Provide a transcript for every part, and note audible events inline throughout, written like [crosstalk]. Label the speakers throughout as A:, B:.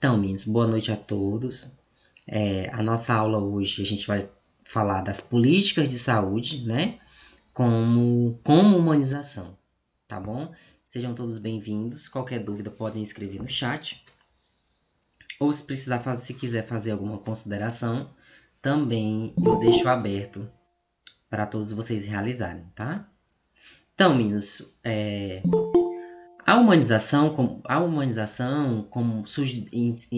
A: Então, meninos, boa noite a todos. É, a nossa aula hoje a gente vai falar das políticas de saúde, né? Como, como humanização, tá bom? Sejam todos bem-vindos. Qualquer dúvida podem escrever no chat. Ou se precisar fazer, se quiser fazer alguma consideração, também eu deixo aberto para todos vocês realizarem, tá? Então, meninos, é, a humanização, com, a humanização com,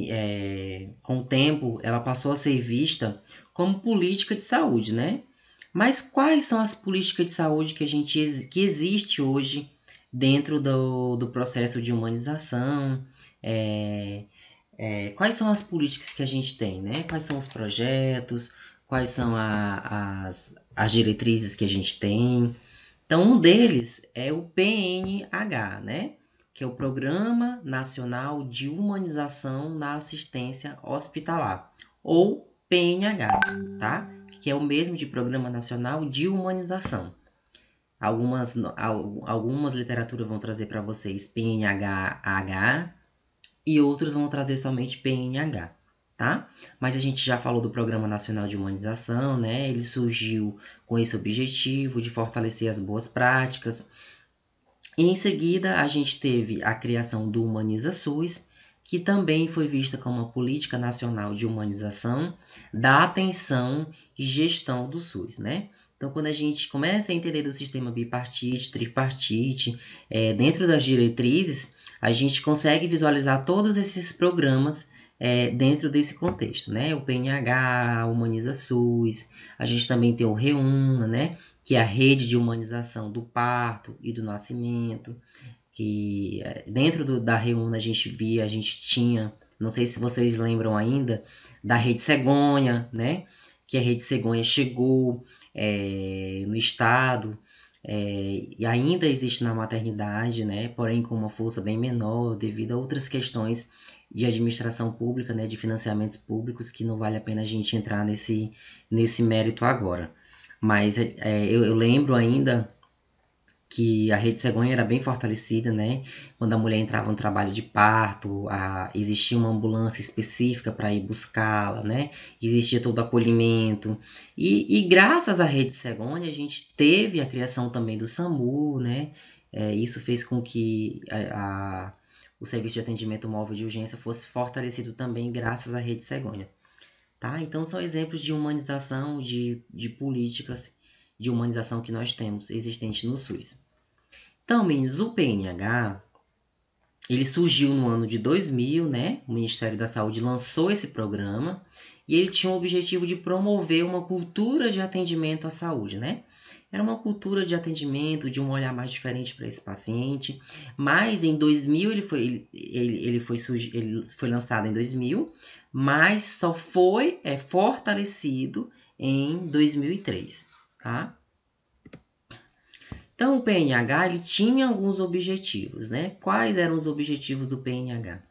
A: é, com o tempo, ela passou a ser vista como política de saúde, né? Mas quais são as políticas de saúde que a gente que existe hoje dentro do, do processo de humanização? É, é, quais são as políticas que a gente tem, né? Quais são os projetos? Quais são a, as, as diretrizes que a gente tem? Então, um deles é o PNH, né? que é o Programa Nacional de Humanização na Assistência Hospitalar, ou PNH, tá? Que é o mesmo de Programa Nacional de Humanização. Algumas, algumas literaturas vão trazer para vocês PNHH e outras vão trazer somente PNH, tá? Mas a gente já falou do Programa Nacional de Humanização, né? Ele surgiu com esse objetivo de fortalecer as boas práticas em seguida, a gente teve a criação do Humaniza SUS, que também foi vista como uma política nacional de humanização da atenção e gestão do SUS, né? Então, quando a gente começa a entender do sistema bipartite, tripartite, é, dentro das diretrizes, a gente consegue visualizar todos esses programas é, dentro desse contexto, né? O PNH, Humaniza SUS, a gente também tem o Reúna, né? que é a rede de humanização do parto e do nascimento, que eh, dentro do, da Reúna a gente via, a gente tinha, não sei se vocês lembram ainda, da Rede Cegonha, né? Que a Rede Cegonha chegou é, no Estado é, e ainda existe na maternidade, né? Porém com uma força bem menor devido a outras questões de administração pública, né? De financiamentos públicos que não vale a pena a gente entrar nesse, nesse mérito agora. Mas é, é, eu, eu, lembro ainda que a rede cegonha era bem fortalecida, né? Quando a mulher entrava no trabalho de parto, a, existia uma ambulância específica para ir buscá-la, né? Existia todo o acolhimento. E, e, graças à rede cegonha, a gente teve a criação também do SAMU, né? É, isso fez com que a, a, o serviço de atendimento móvel de urgência fosse fortalecido também graças à rede cegonha. Tá? Então, são exemplos de humanização, de, de políticas de humanização que nós temos existente no SUS. Então, meninos, o PNH, ele surgiu no ano de 2000, né? O Ministério da Saúde lançou esse programa e ele tinha o objetivo de promover uma cultura de atendimento à saúde, né? Era uma cultura de atendimento, de um olhar mais diferente para esse paciente. Mas em 2000 ele foi ele, ele, foi, ele foi lançado em 2000, mas só foi é, fortalecido em 2003, tá? Então, o PNH ele tinha alguns objetivos, né? Quais eram os objetivos do PNH?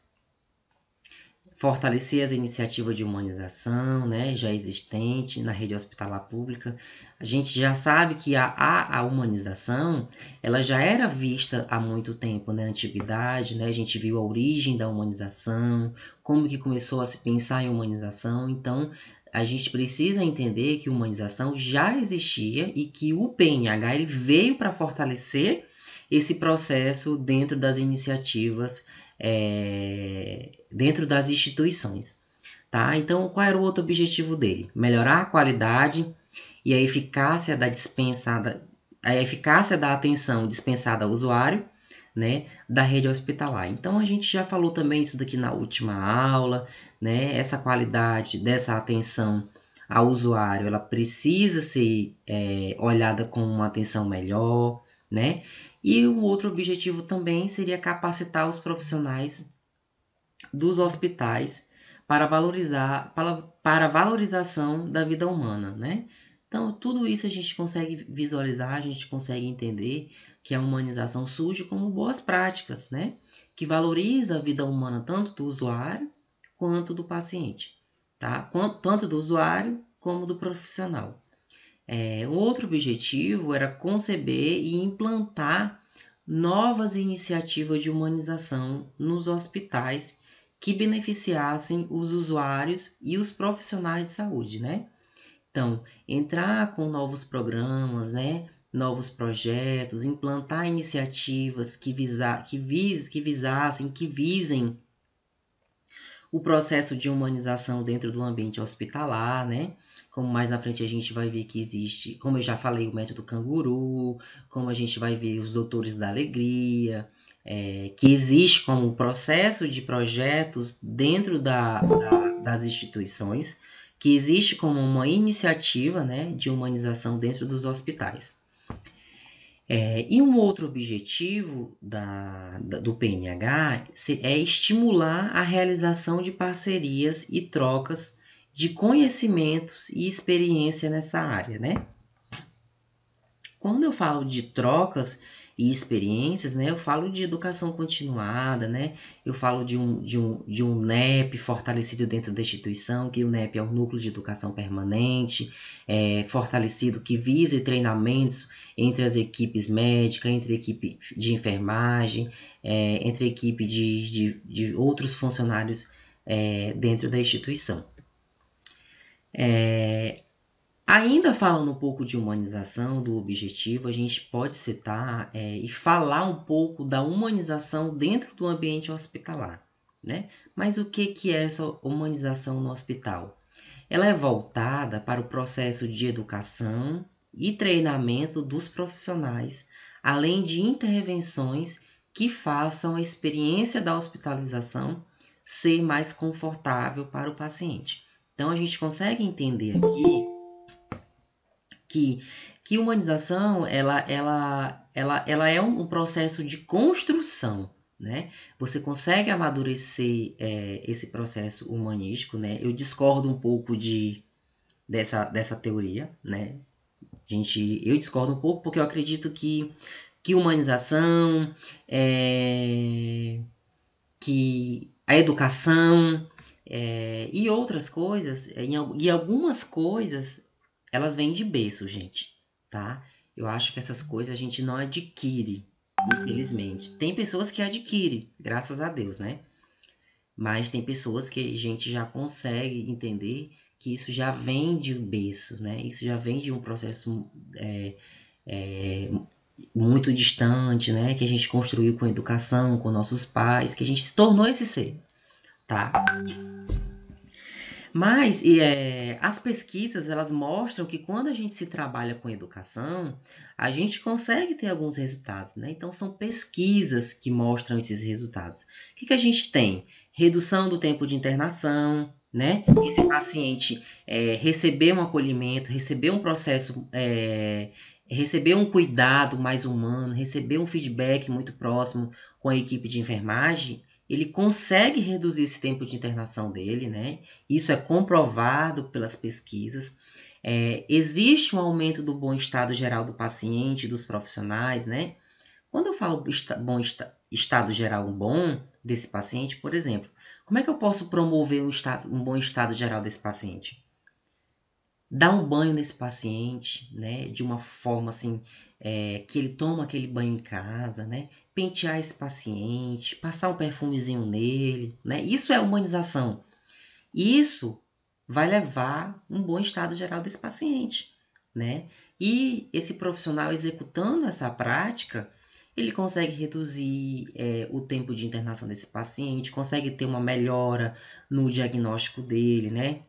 A: fortalecer as iniciativas de humanização né, já existente na rede hospitalar pública. A gente já sabe que a, a, a humanização ela já era vista há muito tempo na né, antiguidade, né, a gente viu a origem da humanização, como que começou a se pensar em humanização, então a gente precisa entender que humanização já existia e que o PNH ele veio para fortalecer esse processo dentro das iniciativas é, dentro das instituições. Tá? Então, qual era o outro objetivo dele? Melhorar a qualidade e a eficácia da dispensada, a eficácia da atenção dispensada ao usuário, né, da rede hospitalar. Então a gente já falou também isso daqui na última aula, né, essa qualidade dessa atenção ao usuário, ela precisa ser é, olhada com uma atenção melhor, né, e o outro objetivo também seria capacitar os profissionais dos hospitais para valorizar para, para valorização da vida humana, né? Então, tudo isso a gente consegue visualizar, a gente consegue entender que a humanização surge como boas práticas, né? Que valoriza a vida humana tanto do usuário quanto do paciente, tá? Tanto do usuário como do profissional. É, outro objetivo era conceber e implantar novas iniciativas de humanização nos hospitais que beneficiassem os usuários e os profissionais de saúde, né? Então, entrar com novos programas, né? Novos projetos, implantar iniciativas que, visa, que, vis, que visassem, que visem o processo de humanização dentro do ambiente hospitalar, né? como mais na frente a gente vai ver que existe, como eu já falei, o método canguru, como a gente vai ver os doutores da alegria, é, que existe como processo de projetos dentro da, da, das instituições, que existe como uma iniciativa né, de humanização dentro dos hospitais. É, e um outro objetivo da, da, do PNH é estimular a realização de parcerias e trocas de conhecimentos e experiência nessa área, né? Quando eu falo de trocas e experiências, né, eu falo de educação continuada, né? Eu falo de um, de um, de um NEP fortalecido dentro da instituição, que o NEP é o Núcleo de Educação Permanente, é, fortalecido que vise treinamentos entre as equipes médicas, entre a equipe de enfermagem, é, entre a equipe de, de, de outros funcionários é, dentro da instituição. É, ainda falando um pouco de humanização do objetivo, a gente pode citar é, e falar um pouco da humanização dentro do ambiente hospitalar. Né? Mas o que, que é essa humanização no hospital? Ela é voltada para o processo de educação e treinamento dos profissionais, além de intervenções que façam a experiência da hospitalização ser mais confortável para o paciente. Então a gente consegue entender aqui que que humanização ela ela ela, ela é um processo de construção né? Você consegue amadurecer é, esse processo humanístico, né? Eu discordo um pouco de dessa, dessa teoria, né? Gente, eu discordo um pouco porque eu acredito que que humanização, é, que a educação, é, e outras coisas, é, em, e algumas coisas, elas vêm de berço, gente, tá? Eu acho que essas coisas a gente não adquire, infelizmente. Tem pessoas que adquirem, graças a Deus, né? Mas tem pessoas que a gente já consegue entender que isso já vem de um berço, né? Isso já vem de um processo é, é, muito distante, né? Que a gente construiu com educação, com nossos pais, que a gente se tornou esse ser tá? Mas é, as pesquisas elas mostram que quando a gente se trabalha com educação, a gente consegue ter alguns resultados, né? Então são pesquisas que mostram esses resultados. O que, que a gente tem? Redução do tempo de internação, né? Esse paciente é, receber um acolhimento, receber um processo, é, receber um cuidado mais humano, receber um feedback muito próximo com a equipe de enfermagem, ele consegue reduzir esse tempo de internação dele, né? Isso é comprovado pelas pesquisas. É, existe um aumento do bom estado geral do paciente, dos profissionais, né? Quando eu falo esta, bom esta, estado geral bom desse paciente, por exemplo, como é que eu posso promover um, estado, um bom estado geral desse paciente? Dar um banho nesse paciente, né? De uma forma assim, é, que ele toma aquele banho em casa, né? pentear esse paciente, passar um perfumezinho nele, né? Isso é humanização. Isso vai levar um bom estado geral desse paciente, né? E esse profissional executando essa prática, ele consegue reduzir é, o tempo de internação desse paciente, consegue ter uma melhora no diagnóstico dele, né?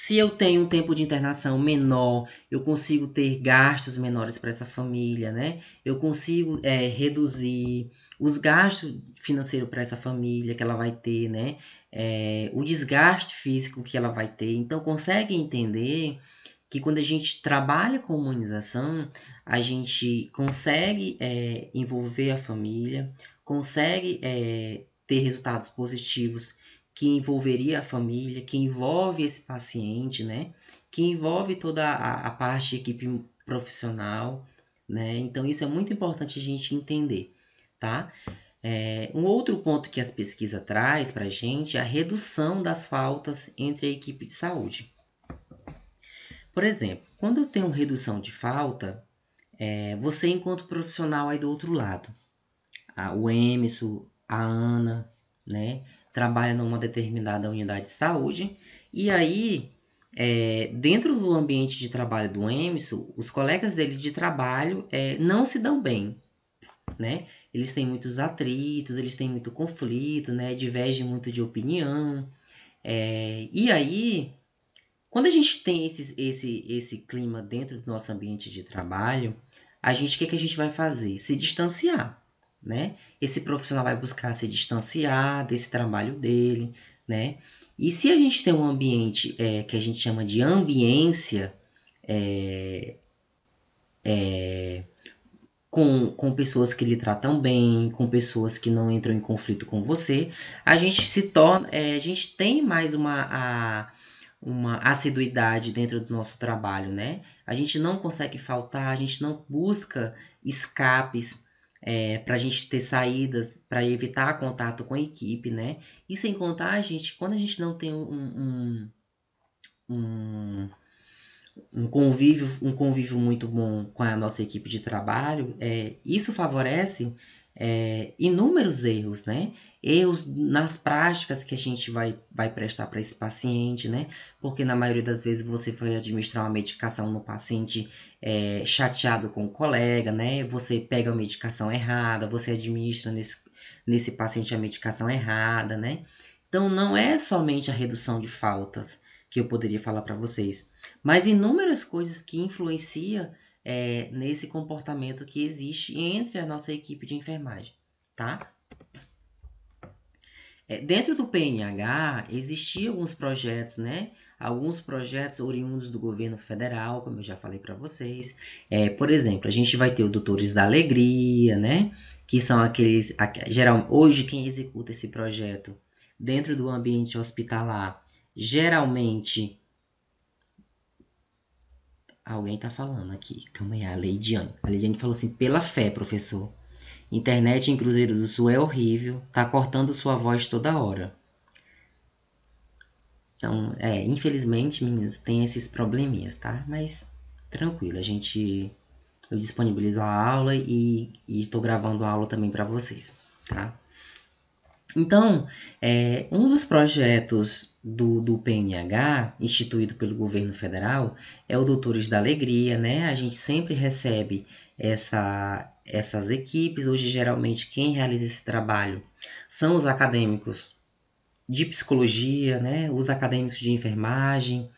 A: Se eu tenho um tempo de internação menor, eu consigo ter gastos menores para essa família, né? Eu consigo é, reduzir os gastos financeiros para essa família que ela vai ter, né? É, o desgaste físico que ela vai ter. Então, consegue entender que quando a gente trabalha com humanização, a gente consegue é, envolver a família, consegue é, ter resultados positivos que envolveria a família, que envolve esse paciente, né? Que envolve toda a, a parte de equipe profissional, né? Então, isso é muito importante a gente entender, tá? É, um outro ponto que as pesquisas traz para a gente é a redução das faltas entre a equipe de saúde. Por exemplo, quando eu tenho redução de falta, é, você o profissional aí do outro lado, a, o Emerson, a Ana, né? trabalha numa determinada unidade de saúde, e aí, é, dentro do ambiente de trabalho do Emerson, os colegas dele de trabalho é, não se dão bem, né? Eles têm muitos atritos, eles têm muito conflito, né? Divergem muito de opinião. É, e aí, quando a gente tem esse, esse, esse clima dentro do nosso ambiente de trabalho, a gente, o que, é que a gente vai fazer? Se distanciar né? Esse profissional vai buscar se distanciar desse trabalho dele, né? E se a gente tem um ambiente é, que a gente chama de ambiência é, é, com, com pessoas que lhe tratam bem, com pessoas que não entram em conflito com você, a gente se torna, é, a gente tem mais uma a, uma assiduidade dentro do nosso trabalho, né? A gente não consegue faltar, a gente não busca escapes é, para a gente ter saídas, para evitar contato com a equipe, né? E sem contar, a gente, quando a gente não tem um, um, um, um convívio, um convívio muito bom com a nossa equipe de trabalho, é, isso favorece é, inúmeros erros, né? e os, nas práticas que a gente vai, vai prestar para esse paciente, né? Porque na maioria das vezes você vai administrar uma medicação no paciente é, chateado com o colega, né? Você pega a medicação errada, você administra nesse, nesse paciente a medicação errada, né? Então não é somente a redução de faltas que eu poderia falar para vocês, mas inúmeras coisas que influencia é, nesse comportamento que existe entre a nossa equipe de enfermagem, tá? É, dentro do PNH, existiam alguns projetos, né? Alguns projetos oriundos do governo federal, como eu já falei para vocês. É, por exemplo, a gente vai ter o Doutores da Alegria, né? Que são aqueles. A, geral, hoje, quem executa esse projeto dentro do ambiente hospitalar, geralmente. Alguém tá falando aqui. Calma aí, a Leidiane. A Leidiane falou assim: pela fé, professor. Internet em Cruzeiro do Sul é horrível, tá cortando sua voz toda hora. Então, é, infelizmente, meninos, tem esses probleminhas, tá? Mas tranquilo, a gente eu disponibilizo a aula e estou gravando a aula também para vocês, tá? Então, é, um dos projetos do, do, PNH, instituído pelo governo federal, é o Doutores da Alegria, né? A gente sempre recebe essa, essas equipes. Hoje, geralmente, quem realiza esse trabalho são os acadêmicos de psicologia, né? os acadêmicos de enfermagem,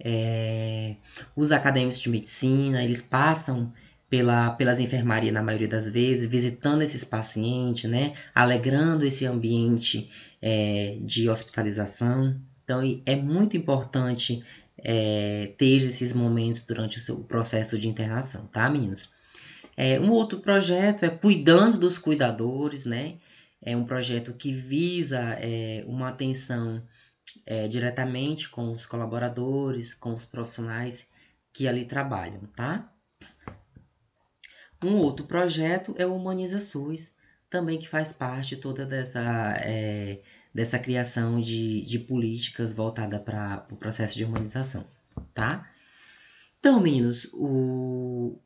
A: é, os acadêmicos de medicina, eles passam pela, pelas enfermarias na maioria das vezes, visitando esses pacientes, né? alegrando esse ambiente é, de hospitalização. Então, é muito importante é, ter esses momentos durante o seu processo de internação, tá, meninos? É, um outro projeto é Cuidando dos Cuidadores, né? É um projeto que visa é, uma atenção é, diretamente com os colaboradores, com os profissionais que ali trabalham, tá? Um outro projeto é o Humaniza SUS, também que faz parte toda dessa, é, dessa criação de, de políticas voltada para o pro processo de humanização, tá? Então, meninos, o,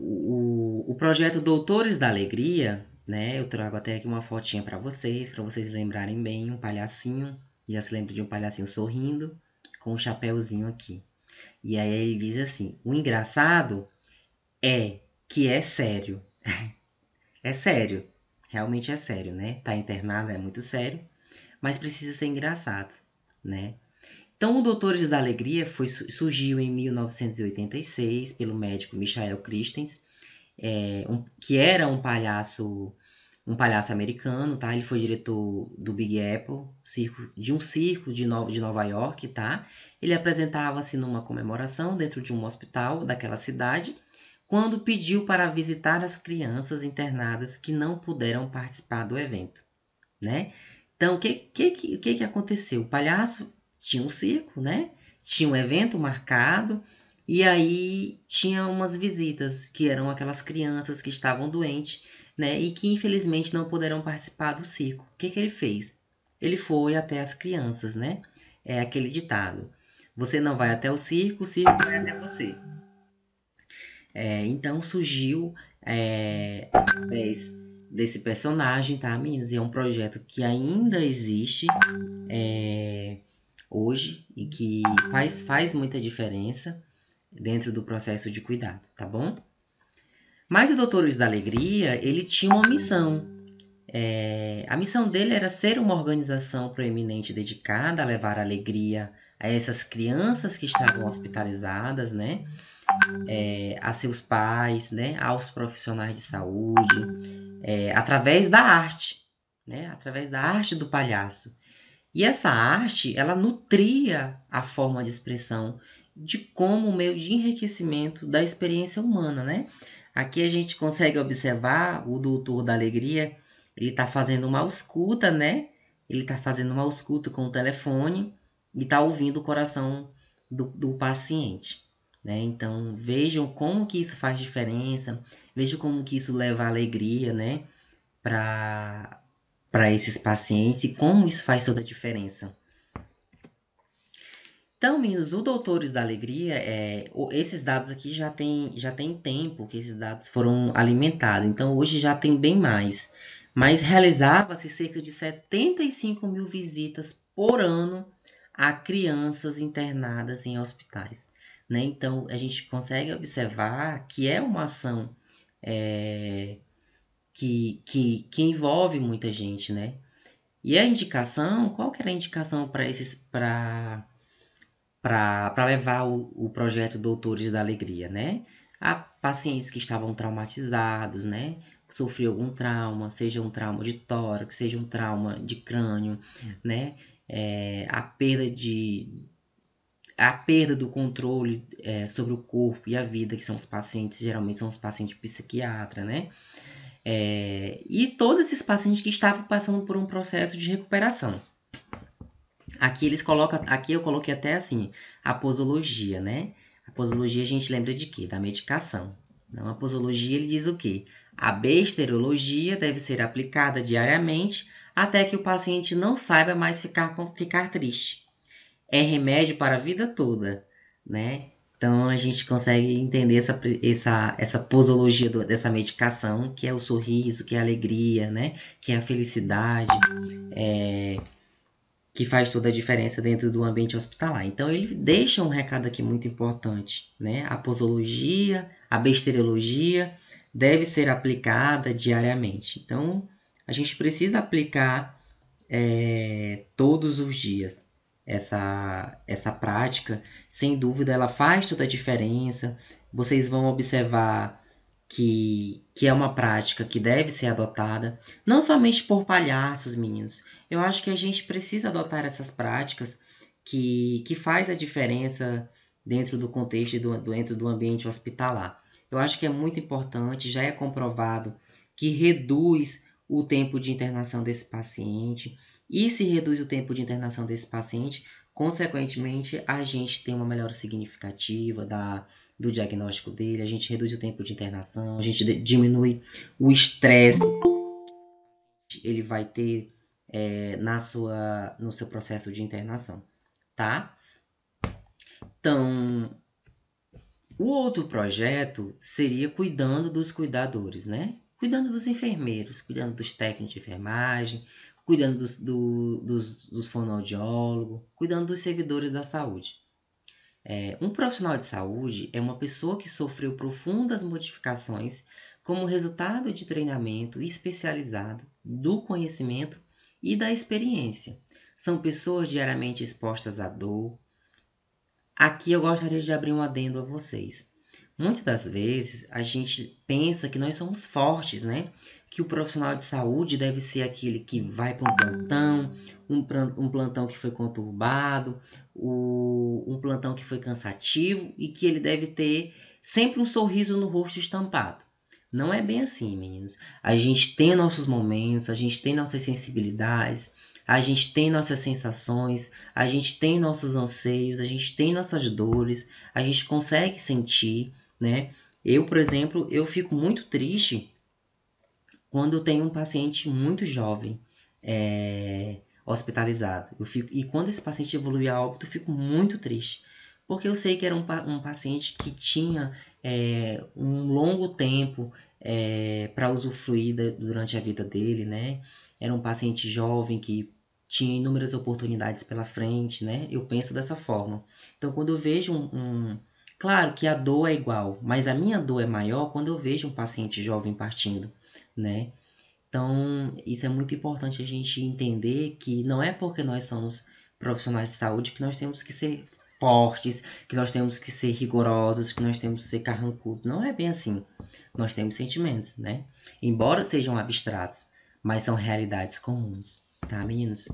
A: o, o projeto Doutores da Alegria, né? Eu trago até aqui uma fotinha para vocês, para vocês lembrarem bem, um palhacinho. Já se lembra de um palhacinho sorrindo, com um chapéuzinho aqui. E aí ele diz assim: o engraçado é que é sério. [laughs] é sério. Realmente é sério, né? Tá internado, é muito sério. Mas precisa ser engraçado, né? Então, o Doutores da Alegria foi, surgiu em 1986 pelo médico Michael Christens, é, um, que era um palhaço um palhaço americano, tá? Ele foi diretor do Big Apple, circo, de um circo de Nova, de Nova York, tá? Ele apresentava-se numa comemoração dentro de um hospital daquela cidade, quando pediu para visitar as crianças internadas que não puderam participar do evento, né? Então, o que, que, que, que aconteceu? O palhaço tinha um circo, né? Tinha um evento marcado e aí tinha umas visitas que eram aquelas crianças que estavam doentes, né? E que infelizmente não puderam participar do circo. O que, que ele fez? Ele foi até as crianças, né? É aquele ditado: você não vai até o circo, o circo vai até você. É, então surgiu é, através desse personagem, tá, meninos? E é um projeto que ainda existe. É, hoje e que faz, faz muita diferença dentro do processo de cuidado, tá bom? Mas o doutor Luiz da Alegria, ele tinha uma missão. É, a missão dele era ser uma organização proeminente dedicada a levar alegria a essas crianças que estavam hospitalizadas, né? É, a seus pais, né? Aos profissionais de saúde, é, através da arte, né? Através da arte do palhaço. E essa arte, ela nutria a forma de expressão, de como meio de enriquecimento da experiência humana, né? Aqui a gente consegue observar o doutor da alegria, ele está fazendo uma ausculta, né? Ele está fazendo uma ausculta com o telefone e está ouvindo o coração do, do paciente, né? Então vejam como que isso faz diferença, vejam como que isso leva alegria, né? Para para esses pacientes e como isso faz toda a diferença. Então, meninos, o Doutores da Alegria, é, esses dados aqui já tem, já tem tempo que esses dados foram alimentados, então hoje já tem bem mais. Mas realizava-se cerca de 75 mil visitas por ano a crianças internadas em hospitais. Né? Então, a gente consegue observar que é uma ação é, que, que, que envolve muita gente, né? E a indicação, qual que era a indicação para esses para para levar o, o projeto Doutores da Alegria, né? A pacientes que estavam traumatizados, né? Sofreu algum trauma, seja um trauma de tórax, seja um trauma de crânio, né? É, a perda de a perda do controle é, sobre o corpo e a vida, que são os pacientes, geralmente são os pacientes psiquiatra, né? É, e todos esses pacientes que estavam passando por um processo de recuperação. Aqui eles colocam, aqui eu coloquei até assim, a posologia, né? A posologia a gente lembra de quê? Da medicação. Então, a posologia ele diz o quê? A besterologia deve ser aplicada diariamente até que o paciente não saiba mais ficar, ficar triste. É remédio para a vida toda, né? Então a gente consegue entender essa, essa, essa posologia do, dessa medicação, que é o sorriso, que é a alegria, né? que é a felicidade, é, que faz toda a diferença dentro do ambiente hospitalar. Então ele deixa um recado aqui muito importante. Né? A posologia, a besteirologia deve ser aplicada diariamente. Então a gente precisa aplicar é, todos os dias essa, essa prática, sem dúvida ela faz toda a diferença. Vocês vão observar que, que é uma prática que deve ser adotada, não somente por palhaços, meninos. Eu acho que a gente precisa adotar essas práticas que, que faz a diferença dentro do contexto e do, dentro do ambiente hospitalar. Eu acho que é muito importante, já é comprovado que reduz o tempo de internação desse paciente, e se reduz o tempo de internação desse paciente, consequentemente, a gente tem uma melhora significativa da, do diagnóstico dele, a gente reduz o tempo de internação, a gente diminui o estresse que ele vai ter é, na sua, no seu processo de internação, tá? Então, o outro projeto seria cuidando dos cuidadores, né? Cuidando dos enfermeiros, cuidando dos técnicos de enfermagem, cuidando dos, do, dos, dos fonoaudiólogos, cuidando dos servidores da saúde. É, um profissional de saúde é uma pessoa que sofreu profundas modificações como resultado de treinamento especializado do conhecimento e da experiência. São pessoas diariamente expostas à dor. Aqui eu gostaria de abrir um adendo a vocês. Muitas das vezes a gente pensa que nós somos fortes, né? que o profissional de saúde deve ser aquele que vai para um plantão, um, um, plantão que foi conturbado, o, um plantão que foi cansativo e que ele deve ter sempre um sorriso no rosto estampado. Não é bem assim, meninos. A gente tem nossos momentos, a gente tem nossas sensibilidades, a gente tem nossas sensações, a gente tem nossos anseios, a gente tem nossas dores, a gente consegue sentir, né? Eu, por exemplo, eu fico muito triste quando tem um paciente muito jovem é, hospitalizado, eu fico, e quando esse paciente evolui a óbito, eu fico muito triste, porque eu sei que era um, um paciente que tinha é, um longo tempo é, eh, para usufruir da, durante a vida dele, né? Era um paciente jovem que tinha inúmeras oportunidades pela frente, né? Eu penso dessa forma. Então, quando eu vejo um, um Claro que a dor é igual, mas a minha dor é maior quando eu vejo um paciente jovem partindo né? Então, isso é muito importante a gente entender que não é porque nós somos profissionais de saúde que nós temos que ser fortes, que nós temos que ser rigorosos, que nós temos que ser carrancudos. Não é bem assim. Nós temos sentimentos, né? Embora sejam abstratos, mas são realidades comuns, tá, meninos?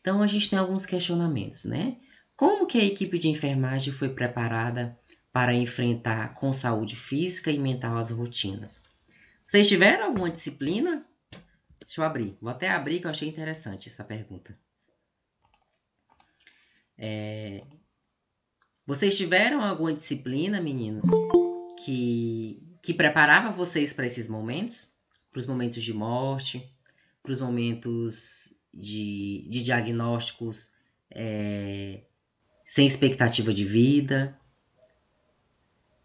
A: Então a gente tem alguns questionamentos, né? Como que a equipe de enfermagem foi preparada para enfrentar com saúde física e mental as rotinas? Vocês tiveram alguma disciplina? Deixa eu abrir. Vou até abrir que eu achei interessante essa pergunta. É... Vocês tiveram alguma disciplina, meninos, que, que preparava vocês para esses momentos? Para os momentos de morte, para os momentos de, de diagnósticos é... sem expectativa de vida?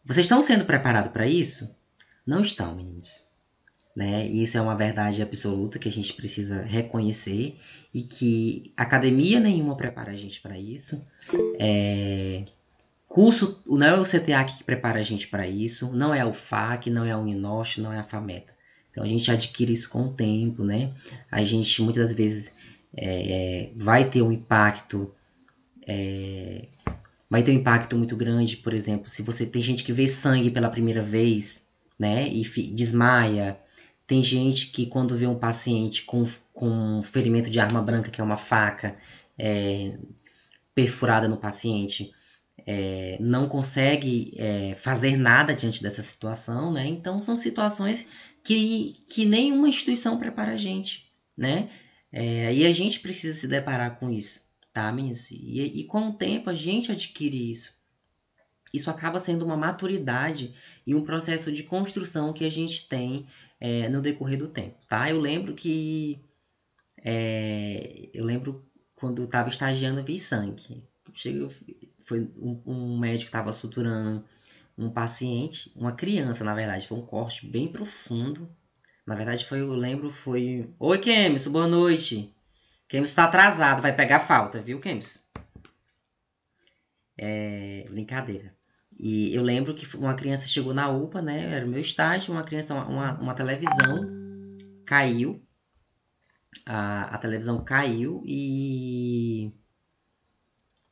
A: Vocês estão sendo preparados para isso? Não estão, meninos né? Isso é uma verdade absoluta que a gente precisa reconhecer e que academia nenhuma prepara a gente para isso. É... Curso, não é o CTA que prepara a gente para isso, não é o FAC, não é a UNINOST, não é a FAMETA. Então a gente adquire isso com o tempo, né? A gente muitas das vezes é, é, vai ter um impacto. É, vai ter um impacto muito grande, por exemplo, se você tem gente que vê sangue pela primeira vez, né, e desmaia, tem gente que, quando vê um paciente com, com um ferimento de arma branca, que é uma faca é, perfurada no paciente, é, não consegue é, fazer nada diante dessa situação, né? Então, são situações que, que nenhuma instituição prepara a gente, né? É, e a gente precisa se deparar com isso, tá, meninos? E, e com o tempo a gente adquire isso. Isso acaba sendo uma maturidade e um processo de construção que a gente tem é, no decorrer do tempo, tá? Eu lembro que... É, eu lembro quando eu estava estagiando, eu vi sangue. Cheguei, foi um, um médico que estava suturando um paciente, uma criança, na verdade. Foi um corte bem profundo. Na verdade, foi, eu lembro, foi... Oi, Kemis, boa noite. Kemis está atrasado, vai pegar falta, viu, Kemis? É, brincadeira. E eu lembro que uma criança chegou na UPA, né? Era o meu estágio, uma criança, uma, uma televisão caiu. A, a televisão caiu e.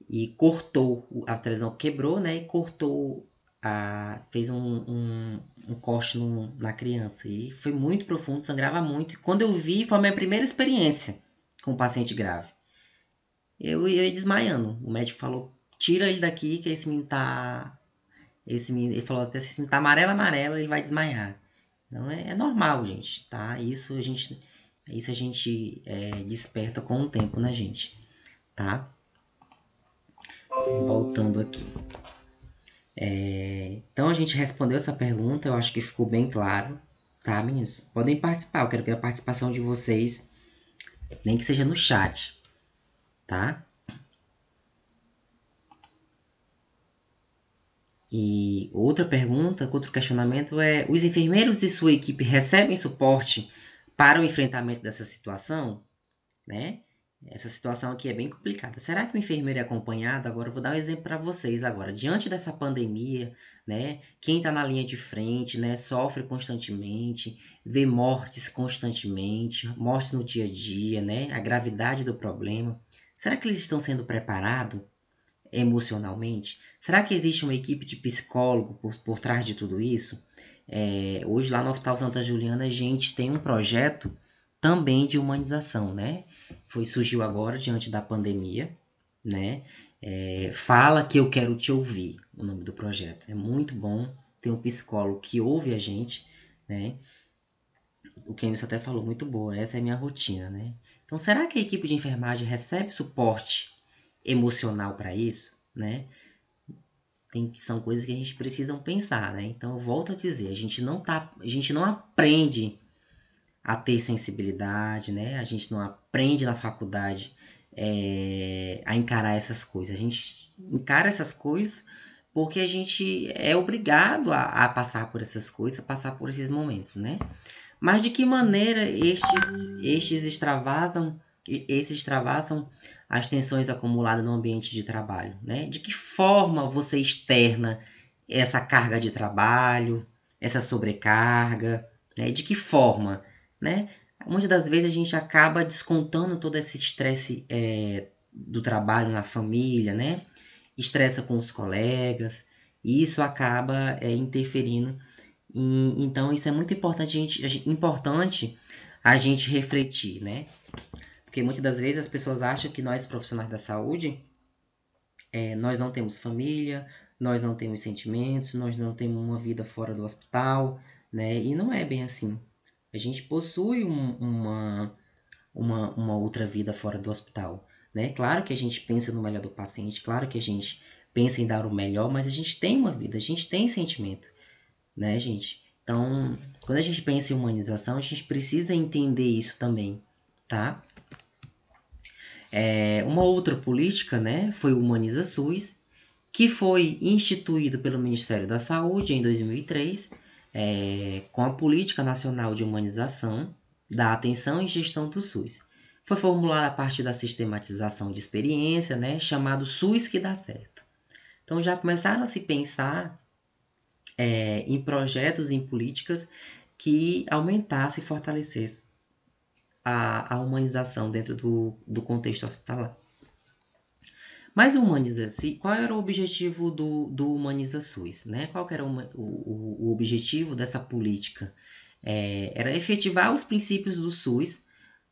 A: E cortou. A televisão quebrou, né? E cortou. A, fez um, um, um corte no, na criança. E foi muito profundo, sangrava muito. E quando eu vi, foi a minha primeira experiência com um paciente grave. Eu, eu ia desmaiando. O médico falou: tira ele daqui, que esse menino tá esse menino, ele falou até se tá amarelo, amarelo, ele vai desmaiar. Não é, é, normal, gente, tá? Isso a gente, isso a gente é, desperta com o tempo na né, gente, tá? Voltando aqui. É, então a gente respondeu essa pergunta, eu acho que ficou bem claro, tá, meninos? Podem participar, eu quero ver a participação de vocês, nem que seja no chat, tá? E outra pergunta, outro questionamento é: os enfermeiros e sua equipe recebem suporte para o enfrentamento dessa situação? Né? Essa situação aqui é bem complicada. Será que o enfermeiro é acompanhado? Agora vou dar um exemplo para vocês agora. Diante dessa pandemia, né? Quem está na linha de frente, né, sofre constantemente, vê mortes constantemente, mortes no dia a dia, né? A gravidade do problema. Será que eles estão sendo preparados? emocionalmente? Será que existe uma equipe de psicólogo por, por trás de tudo isso? É, hoje lá no Hospital Santa Juliana a gente tem um projeto também de humanização, né? Foi surgiu agora diante da pandemia, né? É, Fala que eu quero te ouvir, o nome do projeto. É muito bom ter um psicólogo que ouve a gente, né? o que até falou, muito boa, essa é a minha rotina, né? Então, será que a equipe de enfermagem recebe suporte emocional para isso, né? Tem, são coisas que a gente precisa pensar, né? Então, eu volto a dizer, a gente não tá, a gente não aprende a ter sensibilidade, né? A gente não aprende na faculdade é, a encarar essas coisas. A gente encara essas coisas porque a gente é obrigado a, a passar por essas coisas, a passar por esses momentos, né? Mas de que maneira estes, estes extravasam, esses extravasam as tensões acumuladas no ambiente de trabalho, né? De que forma você externa essa carga de trabalho, essa sobrecarga, né? De que forma, né? Muitas das vezes a gente acaba descontando todo esse estresse é, do trabalho na família, né? Estressa com os colegas, e isso acaba é, interferindo. então, isso é muito importante a gente, a gente, importante a gente refletir, né? Porque muitas das vezes as pessoas acham que nós, profissionais da saúde, é, nós não temos família, nós não temos sentimentos, nós não temos uma vida fora do hospital, né? E não é bem assim. A gente possui um, uma, uma, uma outra vida fora do hospital, né? Claro que a gente pensa no melhor do paciente, claro que a gente pensa em dar o melhor, mas a gente tem uma vida, a gente tem sentimento, né, gente? Então, quando a gente pensa em humanização, a gente precisa entender isso também, tá? É, uma outra política né, foi o Humaniza SUS, que foi instituído pelo Ministério da Saúde em 2003, é, com a Política Nacional de Humanização da Atenção e Gestão do SUS. Foi formulada a partir da sistematização de experiência, né, chamado SUS que dá certo. Então já começaram a se pensar é, em projetos, em políticas que aumentassem e fortalecessem a, a humanização dentro do, do contexto hospitalar. Mas Humaniza se qual era o objetivo do, do Humaniza SUS? Né? Qual era o, o, o objetivo dessa política? É, era efetivar os princípios do SUS,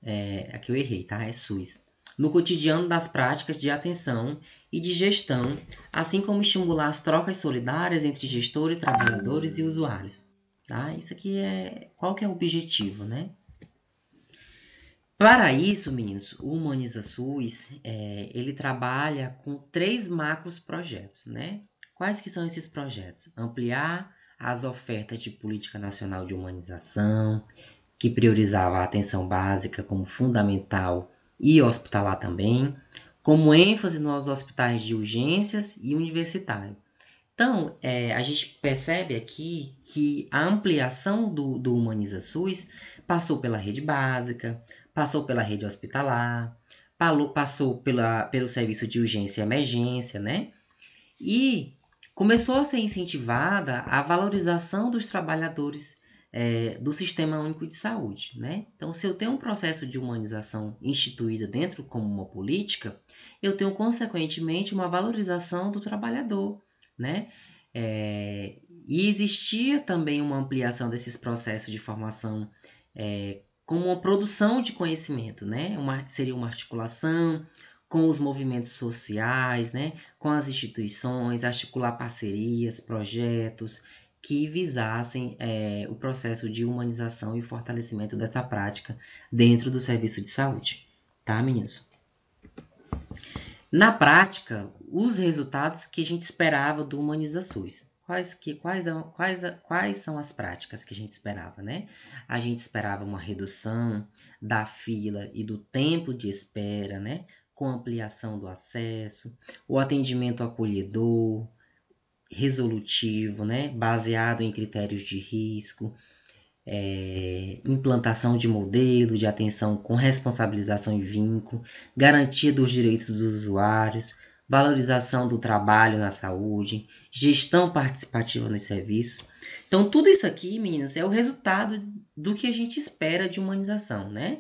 A: é, aqui eu errei, tá? É SUS, no cotidiano das práticas de atenção e de gestão, assim como estimular as trocas solidárias entre gestores, trabalhadores e usuários. Tá? Isso aqui é qual que é o objetivo, né? Para isso, meninos, o Humaniza SUS, é, ele trabalha com três macros projetos, né? Quais que são esses projetos? Ampliar as ofertas de política nacional de humanização, que priorizava a atenção básica como fundamental e hospitalar também, como ênfase nos hospitais de urgências e universitário. Então, é, a gente percebe aqui que a ampliação do, do Humaniza SUS passou pela rede básica, passou pela rede hospitalar, passou pela, pelo serviço de urgência e emergência, né? E começou a ser incentivada a valorização dos trabalhadores é, do Sistema Único de Saúde, né? Então, se eu tenho um processo de humanização instituída dentro como uma política, eu tenho, consequentemente, uma valorização do trabalhador, né? É, e existia também uma ampliação desses processos de formação é, como uma produção de conhecimento, né? Uma, seria uma articulação com os movimentos sociais, né? Com as instituições, articular parcerias, projetos que visassem é, o processo de humanização e fortalecimento dessa prática dentro do serviço de saúde, tá, meninos? Na prática, os resultados que a gente esperava do Humaniza SUS. Quais, que, quais, quais, quais são as práticas que a gente esperava, né? A gente esperava uma redução da fila e do tempo de espera, né? Com ampliação do acesso, o atendimento acolhedor, resolutivo, né? Baseado em critérios de risco, é, implantação de modelo de atenção com responsabilização e vínculo, garantia dos direitos dos usuários, valorização do trabalho na saúde, gestão participativa nos serviços. Então, tudo isso aqui, meninas, é o resultado do que a gente espera de humanização, né?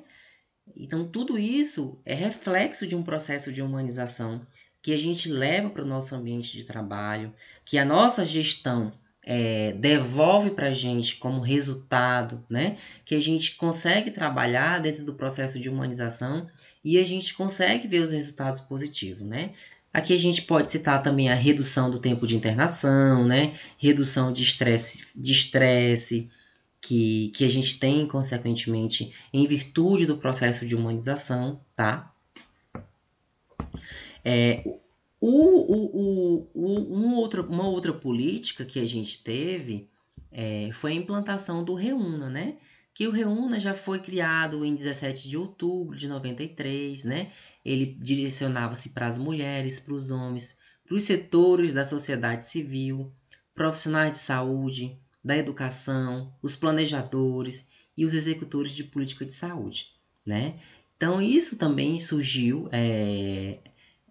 A: Então, tudo isso é reflexo de um processo de humanização que a gente leva para o nosso ambiente de trabalho, que a nossa gestão é, devolve para a gente como resultado, né? Que a gente consegue trabalhar dentro do processo de humanização e a gente consegue ver os resultados positivos, né? Aqui a gente pode citar também a redução do tempo de internação, né? redução de estresse, de estresse que, que a gente tem, consequentemente, em virtude do processo de humanização, tá? É, o, o, o, um outro, uma outra política que a gente teve é, foi a implantação do REUNA, né? que o Reúna já foi criado em 17 de outubro de 93, né? Ele direcionava-se para as mulheres, para os homens, para os setores da sociedade civil, profissionais de saúde, da educação, os planejadores e os executores de política de saúde, né? Então isso também surgiu é,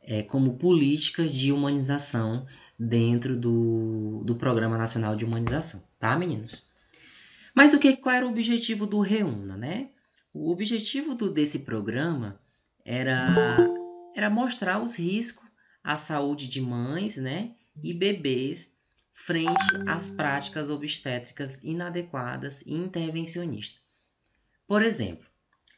A: é, como política de humanização dentro do, do Programa Nacional de Humanização, tá, meninos? Mas o que, qual era o objetivo do Reúna, né? O objetivo do, desse programa era, era mostrar os riscos à saúde de mães né, e bebês frente às práticas obstétricas inadequadas e intervencionistas. Por exemplo,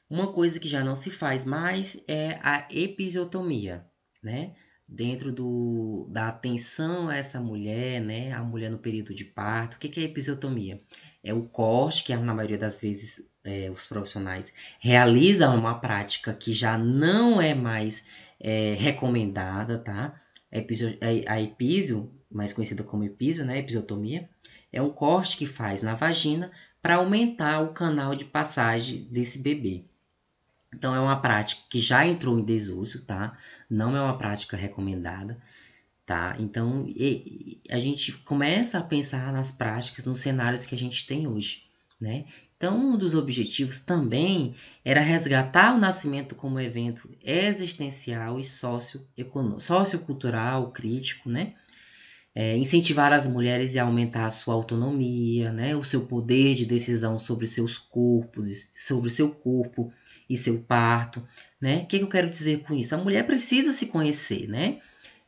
A: uma coisa que já não se faz mais é a episiotomia, né? Dentro do, da atenção a essa mulher, né? A mulher no período de parto. O que, que é episiotomia? é o corte, que na maioria das vezes é, os profissionais realizam é uma prática que já não é mais é, recomendada, tá? A episio, mais conhecida como episio, né? Episiotomia, é um corte que faz na vagina para aumentar o canal de passagem desse bebê. Então, é uma prática que já entrou em desuso, tá? Não é uma prática recomendada tá? Então, e, a gente começa a pensar nas práticas, nos cenários que a gente tem hoje, né? Então, um dos objetivos também era resgatar o nascimento como evento existencial e sociocultural, crítico, né? É, incentivar as mulheres a aumentar a sua autonomia, né? o seu poder de decisão sobre seus corpos, sobre seu corpo e seu parto. Né? O que, que eu quero dizer com isso? A mulher precisa se conhecer, né?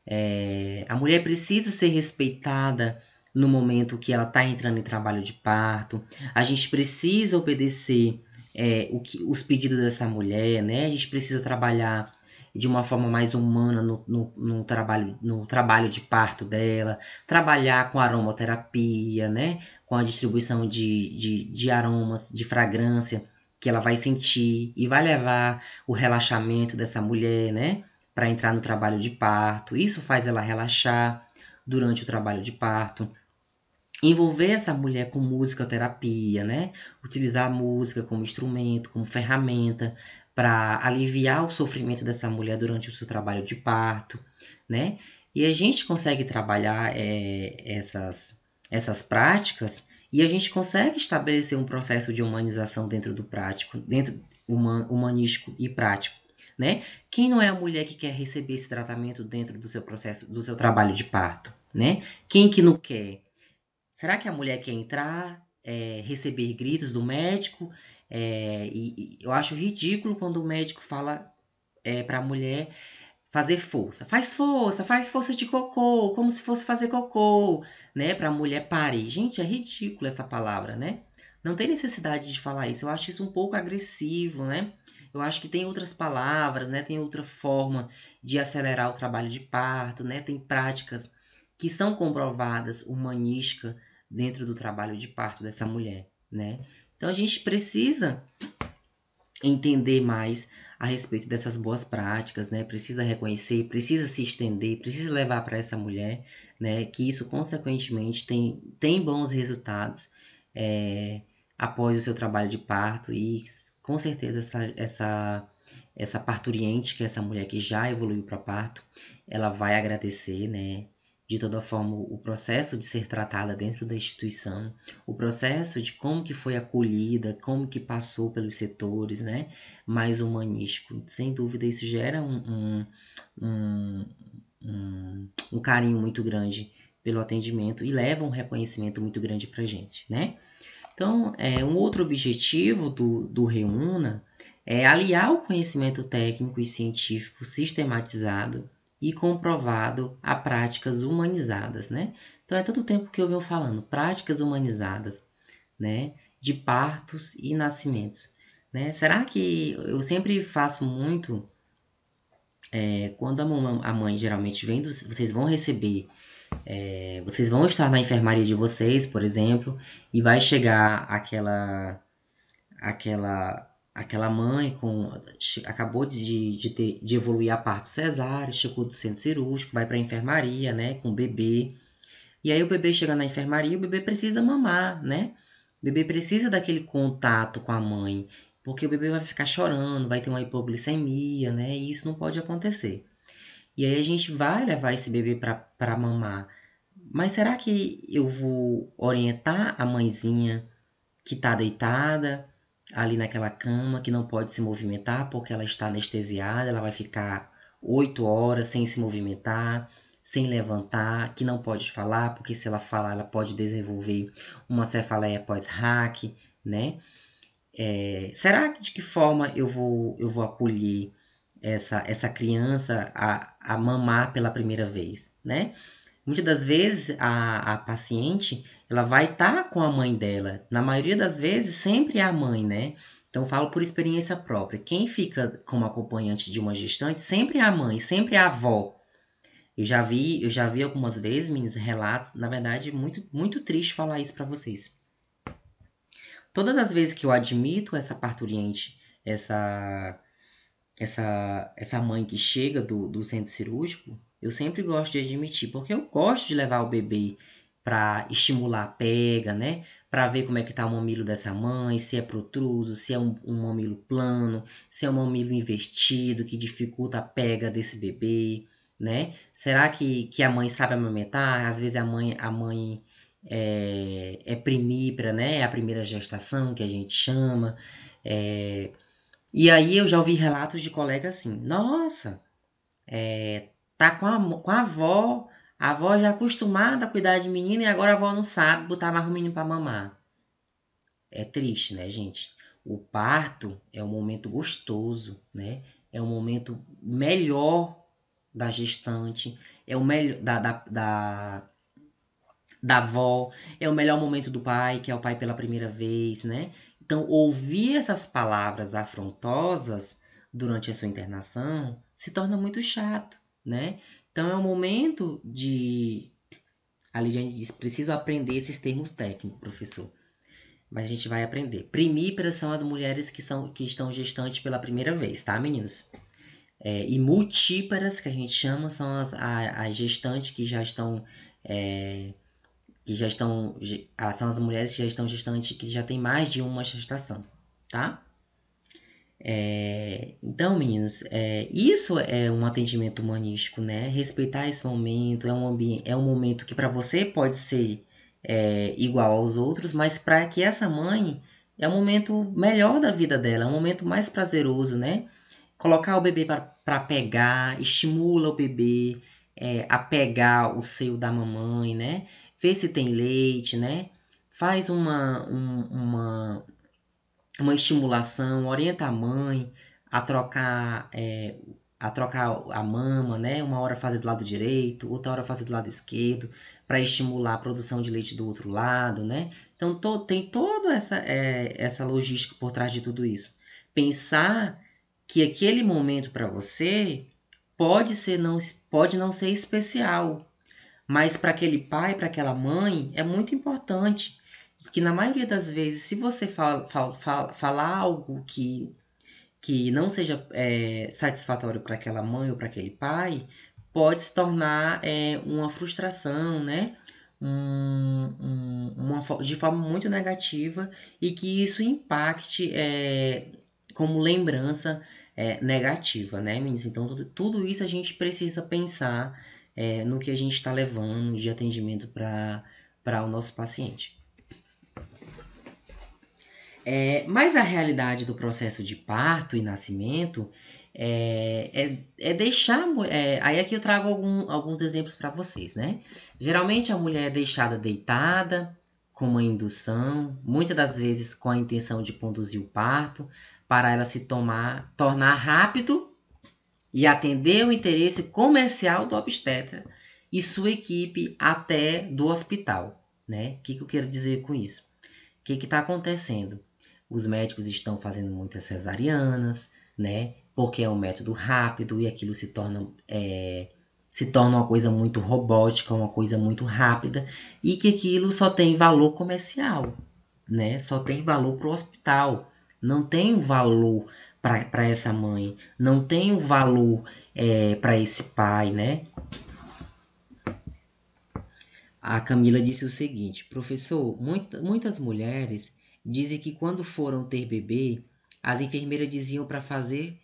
A: É, a mulher precisa ser respeitada no momento que ela está entrando em trabalho de parto. A gente precisa obedecer é, o que, os pedidos dessa mulher, né? A gente precisa trabalhar de uma forma mais humana no, no, no, trabalho, no trabalho de parto dela, trabalhar com aromaterapia, né? Com a distribuição de, de, de aromas, de fragrância que ela vai sentir e vai levar o relaxamento dessa mulher, né? para entrar no trabalho de parto. Isso faz ela relaxar durante o trabalho de parto. Envolver essa mulher com musicoterapia, né? Utilizar a música como instrumento, como ferramenta para aliviar o sofrimento dessa mulher durante o seu trabalho de parto, né? E a gente consegue trabalhar é, essas, essas práticas e a gente consegue estabelecer um processo de humanização dentro do prático, dentro human, humanístico e prático né? Quem não é a mulher que quer receber esse tratamento dentro do seu processo, do seu trabalho de parto, né? Quem que não quer? Será que a mulher quer entrar, é, receber gritos do médico? É, e, e, eu acho ridículo quando o médico fala é, para a mulher fazer força. Faz força, faz força de cocô, como se fosse fazer cocô, né? a mulher pare. Gente, é ridículo essa palavra, né? Não tem necessidade de falar isso. Eu acho isso um pouco agressivo, né? Eu acho que tem outras palavras, né? Tem outra forma de acelerar o trabalho de parto, né? Tem práticas que são comprovadas humanística dentro do trabalho de parto dessa mulher, né? Então a gente precisa entender mais a respeito dessas boas práticas, né? Precisa reconhecer, precisa se estender, precisa levar para essa mulher, né? Que isso consequentemente tem, tem bons resultados é, após o seu trabalho de parto e com certeza essa, essa, essa parturiente, que é essa mulher que já evoluiu para parto, ela vai agradecer, né? De toda forma, o processo de ser tratada dentro da instituição, o processo de como que foi acolhida, como que passou pelos setores, né? Mais humanístico. Sem dúvida, isso gera um, um, um, um, carinho muito grande pelo atendimento e leva um reconhecimento muito grande pra gente, né? Então, é, um outro objetivo do, do Reúna é aliar o conhecimento técnico e científico sistematizado e comprovado a práticas humanizadas, né? Então, é todo o tempo que eu venho falando, práticas humanizadas, né? De partos e nascimentos, né? Será que eu sempre faço muito... É, quando a, mãe, a mãe geralmente vem, do, vocês vão receber é, vocês vão estar na enfermaria de vocês, por exemplo, e vai chegar aquela aquela aquela mãe com acabou de, de, ter, de evoluir a parto cesárea, chegou do centro cirúrgico, vai para a enfermaria, né, com o bebê. E aí o bebê chega na enfermaria, o bebê precisa mamar, né? O bebê precisa daquele contato com a mãe, porque o bebê vai ficar chorando, vai ter uma hipoglicemia, né? E isso não pode acontecer. E aí a gente vai levar esse bebê para mamar. Mas será que eu vou orientar a mãezinha que está deitada ali naquela cama, que não pode se movimentar porque ela está anestesiada, ela vai ficar oito horas sem se movimentar, sem levantar, que não pode falar, porque se ela falar, ela pode desenvolver uma cefaleia pós-hack, né? É, será que de que forma eu vou, eu vou acolher essa, essa criança a, a mamar pela primeira vez, né? Muitas das vezes a, a paciente ela vai estar tá com a mãe dela, na maioria das vezes sempre é a mãe, né? Então falo por experiência própria. Quem fica como acompanhante de uma gestante sempre é a mãe, sempre é a avó. Eu já vi, eu já vi algumas vezes, meninos, relatos, na verdade, muito muito triste falar isso para vocês. Todas as vezes que eu admito essa parturiente, essa essa, essa mãe que chega do, do centro cirúrgico, eu sempre gosto de admitir, porque eu gosto de levar o bebê para estimular a pega, né? Para ver como é que tá o mamilo dessa mãe, se é protruso, se é um, um mamilo plano, se é um mamilo invertido que dificulta a pega desse bebê, né? Será que, que a mãe sabe amamentar? Às vezes a mãe a mãe é, é primípera, né? É a primeira gestação que a gente chama. É, e aí eu já ouvi relatos de colegas assim: nossa, é, tá com a, com a avó, a avó já acostumada a cuidar de menino e agora a avó não sabe botar mais o menino para mamar. É triste, né, gente? O parto é um momento gostoso, né? É um momento melhor da gestante, é o melhor da, da, da, da avó, é o melhor momento do pai, que é o pai pela primeira vez, né? Então, ouvir essas palavras afrontosas durante a sua internação se torna muito chato, né? Então, é um momento de. Ali a gente diz: preciso aprender esses termos técnicos, professor. Mas a gente vai aprender. Primíperas são as mulheres que, são, que estão gestantes pela primeira vez, tá, meninos? É, e multíparas, que a gente chama, são as, as gestantes que já estão é, que já estão. Ah, são as mulheres que já estão gestantes, que já tem mais de uma gestação, tá? É, então, meninos, é, isso é um atendimento humanístico, né? Respeitar esse momento é um, é um momento que para você pode ser é, igual aos outros, mas para que essa mãe é um momento melhor da vida dela, é um momento mais prazeroso, né? Colocar o bebê para pegar, estimula o bebê é, a pegar o seio da mamãe, né? vê se tem leite, né? Faz uma, um, uma, uma estimulação, orienta a mãe a trocar, é, a trocar a mama, né? Uma hora fazer do lado direito, outra hora fazer do lado esquerdo, para estimular a produção de leite do outro lado, né? Então to, tem toda essa, é, essa logística por trás de tudo isso. Pensar que aquele momento para você pode ser não pode não ser especial, mas para aquele pai, para aquela mãe, é muito importante que na maioria das vezes, se você fala, fala, fala, falar algo que, que não seja é, satisfatório para aquela mãe ou para aquele pai, pode se tornar é, uma frustração, né? Um, um, uma, de forma muito negativa e que isso impacte é, como lembrança é, negativa, né, meninas? Então, tudo, tudo isso a gente precisa pensar é, no que a gente está levando de atendimento para o nosso paciente. É, mas a realidade do processo de parto e nascimento é, é, é deixar. É, aí aqui eu trago algum, alguns exemplos para vocês, né? Geralmente a mulher é deixada deitada, com uma indução, muitas das vezes com a intenção de conduzir o parto, para ela se tomar, tornar rápido e atender o interesse comercial do obstetra e sua equipe até do hospital. Né? O que, que eu quero dizer com isso? O que está acontecendo? Os médicos estão fazendo muitas cesarianas, né? Porque é um método rápido e aquilo se torna é, se torna uma coisa muito robótica, uma coisa muito rápida e que aquilo só tem valor comercial, né? Só tem valor para o hospital, não tem valor para essa mãe, não tem o valor é, para esse pai, né? A Camila disse o seguinte: professor, muita, muitas mulheres dizem que quando foram ter bebê, as enfermeiras diziam para fazer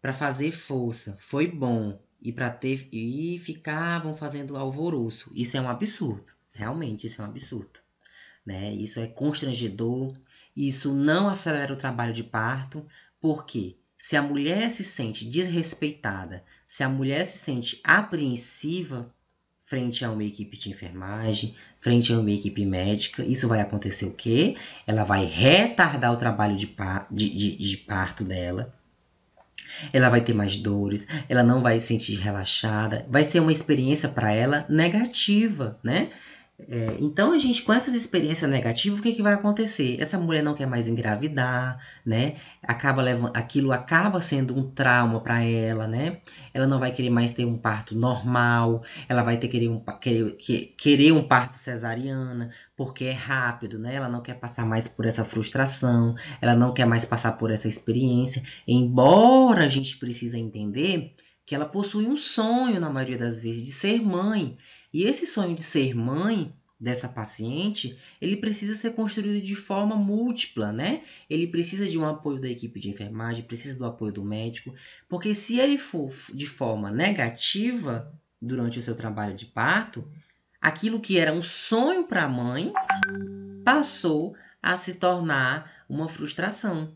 A: para fazer força, foi bom e para ter e ficavam fazendo alvoroço. Isso é um absurdo, realmente isso é um absurdo, né? Isso é constrangedor, isso não acelera o trabalho de parto, porque se a mulher se sente desrespeitada, se a mulher se sente apreensiva frente a uma equipe de enfermagem, frente a uma equipe médica, isso vai acontecer o quê? Ela vai retardar o trabalho de, par de, de, de parto dela. Ela vai ter mais dores, ela não vai se sentir relaxada, vai ser uma experiência para ela negativa, né? É, então, a gente, com essas experiências negativas, o que, é que vai acontecer? Essa mulher não quer mais engravidar, né? Acaba levando, aquilo acaba sendo um trauma para ela, né? Ela não vai querer mais ter um parto normal, ela vai ter querer um, querer, querer um parto cesariana, porque é rápido, né? Ela não quer passar mais por essa frustração, ela não quer mais passar por essa experiência. Embora a gente precisa entender que ela possui um sonho, na maioria das vezes, de ser mãe. E esse sonho de ser mãe dessa paciente, ele precisa ser construído de forma múltipla, né? Ele precisa de um apoio da equipe de enfermagem, precisa do apoio do médico, porque se ele for de forma negativa durante o seu trabalho de parto, aquilo que era um sonho para a mãe passou a se tornar uma frustração,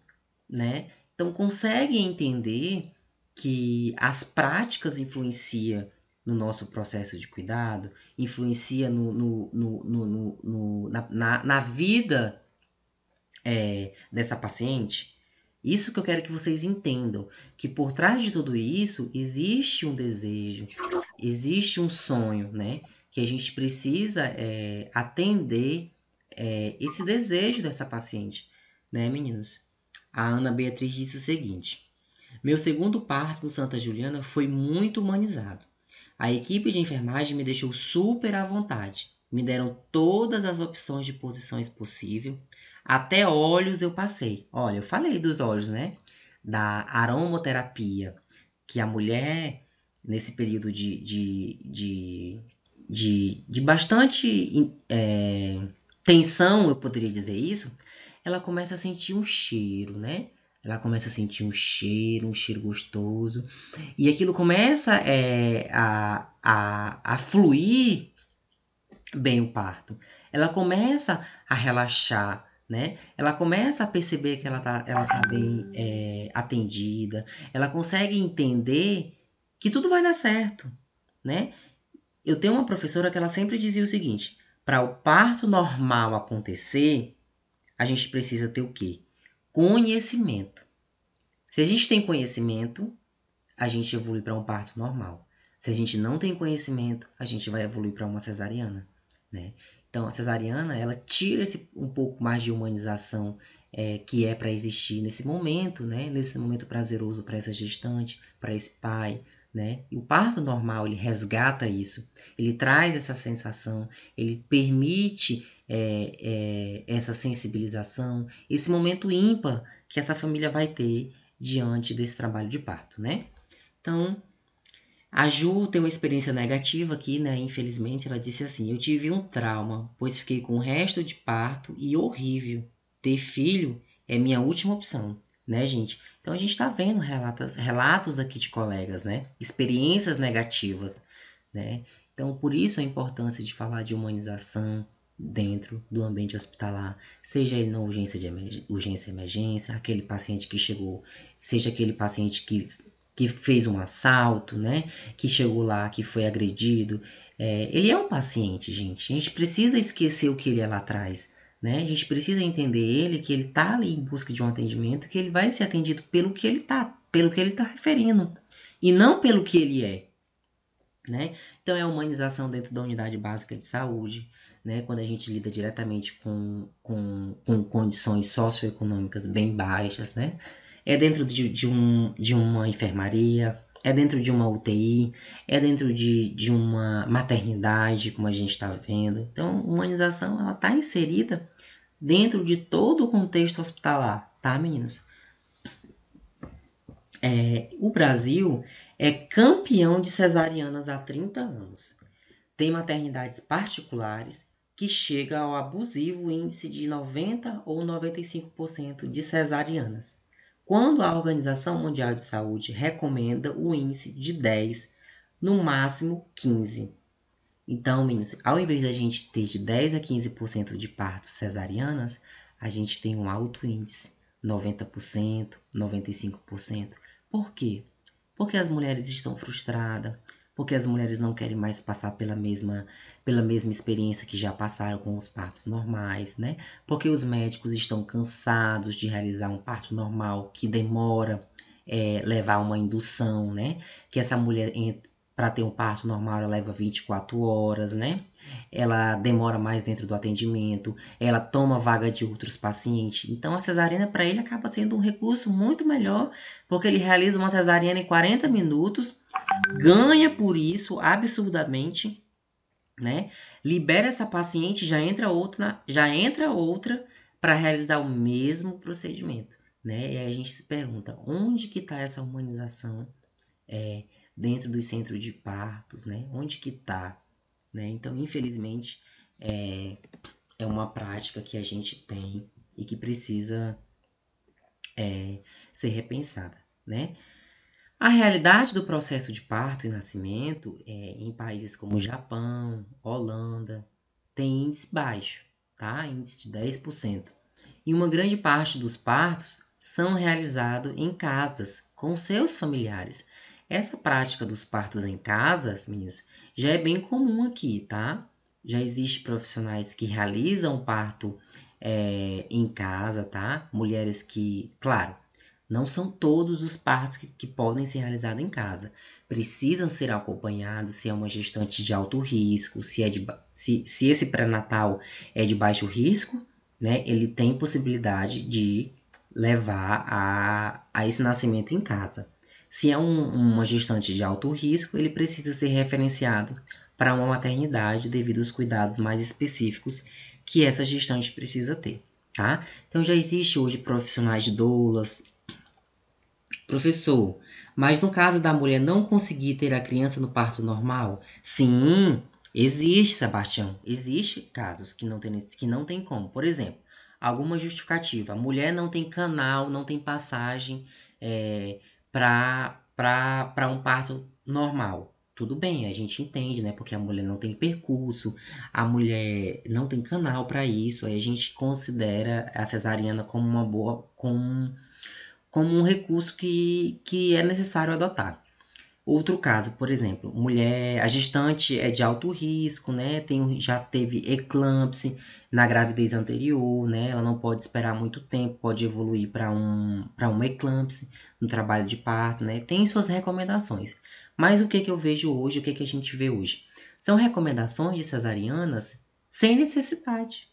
A: né? Então consegue entender que as práticas influenciam no nosso processo de cuidado, influencia no, no, no, no, no na, na, na, vida é, dessa paciente. Isso que eu quero que vocês entendam, que por trás de tudo isso existe um desejo, existe um sonho, né? Que a gente precisa é, atender é, esse desejo dessa paciente, né, meninos? A Ana Beatriz disse o seguinte: meu segundo parto com Santa Juliana foi muito humanizado. A equipe de enfermagem me deixou super à vontade. Me deram todas as opções de posições possível. Até olhos eu passei. Olha, eu falei dos olhos, né? Da aromoterapia, que a mulher, nesse período de, de, de, de, de bastante é, tensão, eu poderia dizer isso, ela começa a sentir um cheiro, né? Ela começa a sentir um cheiro, um cheiro gostoso. E aquilo começa é, a, a, a fluir bem o parto. Ela começa a relaxar, né? Ela começa a perceber que ela tá, ela tá bem é, atendida. Ela consegue entender que tudo vai dar certo, né? Eu tenho uma professora que ela sempre dizia o seguinte: para o parto normal acontecer, a gente precisa ter o quê? Conhecimento. Se a gente tem conhecimento, a gente evolui para um parto normal. Se a gente não tem conhecimento, a gente vai evoluir para uma cesariana, né? Então, a cesariana, ela tira esse, um pouco mais de humanização é, que é para existir nesse momento, né? Nesse momento prazeroso para essa gestante, para esse pai, né? E o parto normal ele resgata isso, ele traz essa sensação, ele permite é, é, essa sensibilização, esse momento ímpar que essa família vai ter diante desse trabalho de parto, né? Então, a Ju tem uma experiência negativa aqui, né? Infelizmente, ela disse assim: Eu tive um trauma, pois fiquei com o resto de parto e horrível. Ter filho é minha última opção né, gente? Então a gente está vendo relatos, relatos aqui de colegas, né? Experiências negativas, né? Então por isso a importância de falar de humanização dentro do ambiente hospitalar, seja ele na urgência de emergência urgência emergência, aquele paciente que chegou, seja aquele paciente que que fez um assalto, né? Que chegou lá, que foi agredido. É, ele é um paciente, gente. A gente precisa esquecer o que ele é lá atrás. Né? A gente precisa entender ele, que ele está ali em busca de um atendimento, que ele vai ser atendido pelo que ele está, pelo que ele está referindo, e não pelo que ele é. Né? Então, é a humanização dentro da unidade básica de saúde, né? quando a gente lida diretamente com, com, com condições socioeconômicas bem baixas, né? é dentro de, de, um, de uma enfermaria, é dentro de uma UTI, é dentro de, de uma maternidade, como a gente está vendo. Então, humanização ela está inserida dentro de todo o contexto hospitalar, tá, meninos? É, o Brasil é campeão de cesarianas há 30 anos. Tem maternidades particulares que chega ao abusivo índice de 90 ou 95% de cesarianas, quando a Organização Mundial de Saúde recomenda o índice de 10, no máximo 15. Então, meninos, ao invés da gente ter de 10 a 15% de partos cesarianas, a gente tem um alto índice, 90%, 95%. Por quê? Porque as mulheres estão frustradas, porque as mulheres não querem mais passar pela mesma, pela mesma experiência que já passaram com os partos normais, né? Porque os médicos estão cansados de realizar um parto normal que demora, é, levar uma indução, né? Que essa mulher para ter um parto normal ela leva 24 horas, né? Ela demora mais dentro do atendimento, ela toma vaga de outros pacientes. Então a cesariana para ele acaba sendo um recurso muito melhor, porque ele realiza uma cesariana em 40 minutos, ganha por isso absurdamente, né? Libera essa paciente, já entra outra, já entra outra para realizar o mesmo procedimento, né? E aí a gente se pergunta, onde que está essa humanização? É, dentro dos centros de partos, né? Onde que tá, né? Então, infelizmente, é, é uma prática que a gente tem e que precisa é, ser repensada, né? A realidade do processo de parto e nascimento é, em países como Japão, Holanda, tem índice baixo, tá? Índice de 10%. E uma grande parte dos partos são realizados em casas com seus familiares. Essa prática dos partos em casas, meninos, já é bem comum aqui, tá? Já existe profissionais que realizam parto é, em casa, tá? Mulheres que, claro, não são todos os partos que, que podem ser realizados em casa. Precisam ser acompanhados se é uma gestante de alto risco, se, é de, se, se esse pré-natal é de baixo risco, né? Ele tem possibilidade de levar a, a esse nascimento em casa. Se é um, uma gestante de alto risco, ele precisa ser referenciado para uma maternidade devido aos cuidados mais específicos que essa gestante precisa ter, tá? Então já existe hoje profissionais de doulas, professor. Mas no caso da mulher não conseguir ter a criança no parto normal, sim, existe, Sebastião. Existe casos que não tem que não tem como. Por exemplo, alguma justificativa, a mulher não tem canal, não tem passagem é, para um parto normal. Tudo bem, a gente entende, né? Porque a mulher não tem percurso, a mulher não tem canal para isso, aí a gente considera a cesariana como uma boa, como, como um recurso que, que é necessário adotar. Outro caso, por exemplo, mulher, a gestante é de alto risco, né? Tem, já teve eclâmpse na gravidez anterior, né? Ela não pode esperar muito tempo, pode evoluir para um, pra uma eclâmpse no trabalho de parto, né? Tem suas recomendações. Mas o que, que eu vejo hoje, o que, que a gente vê hoje? São recomendações de cesarianas sem necessidade,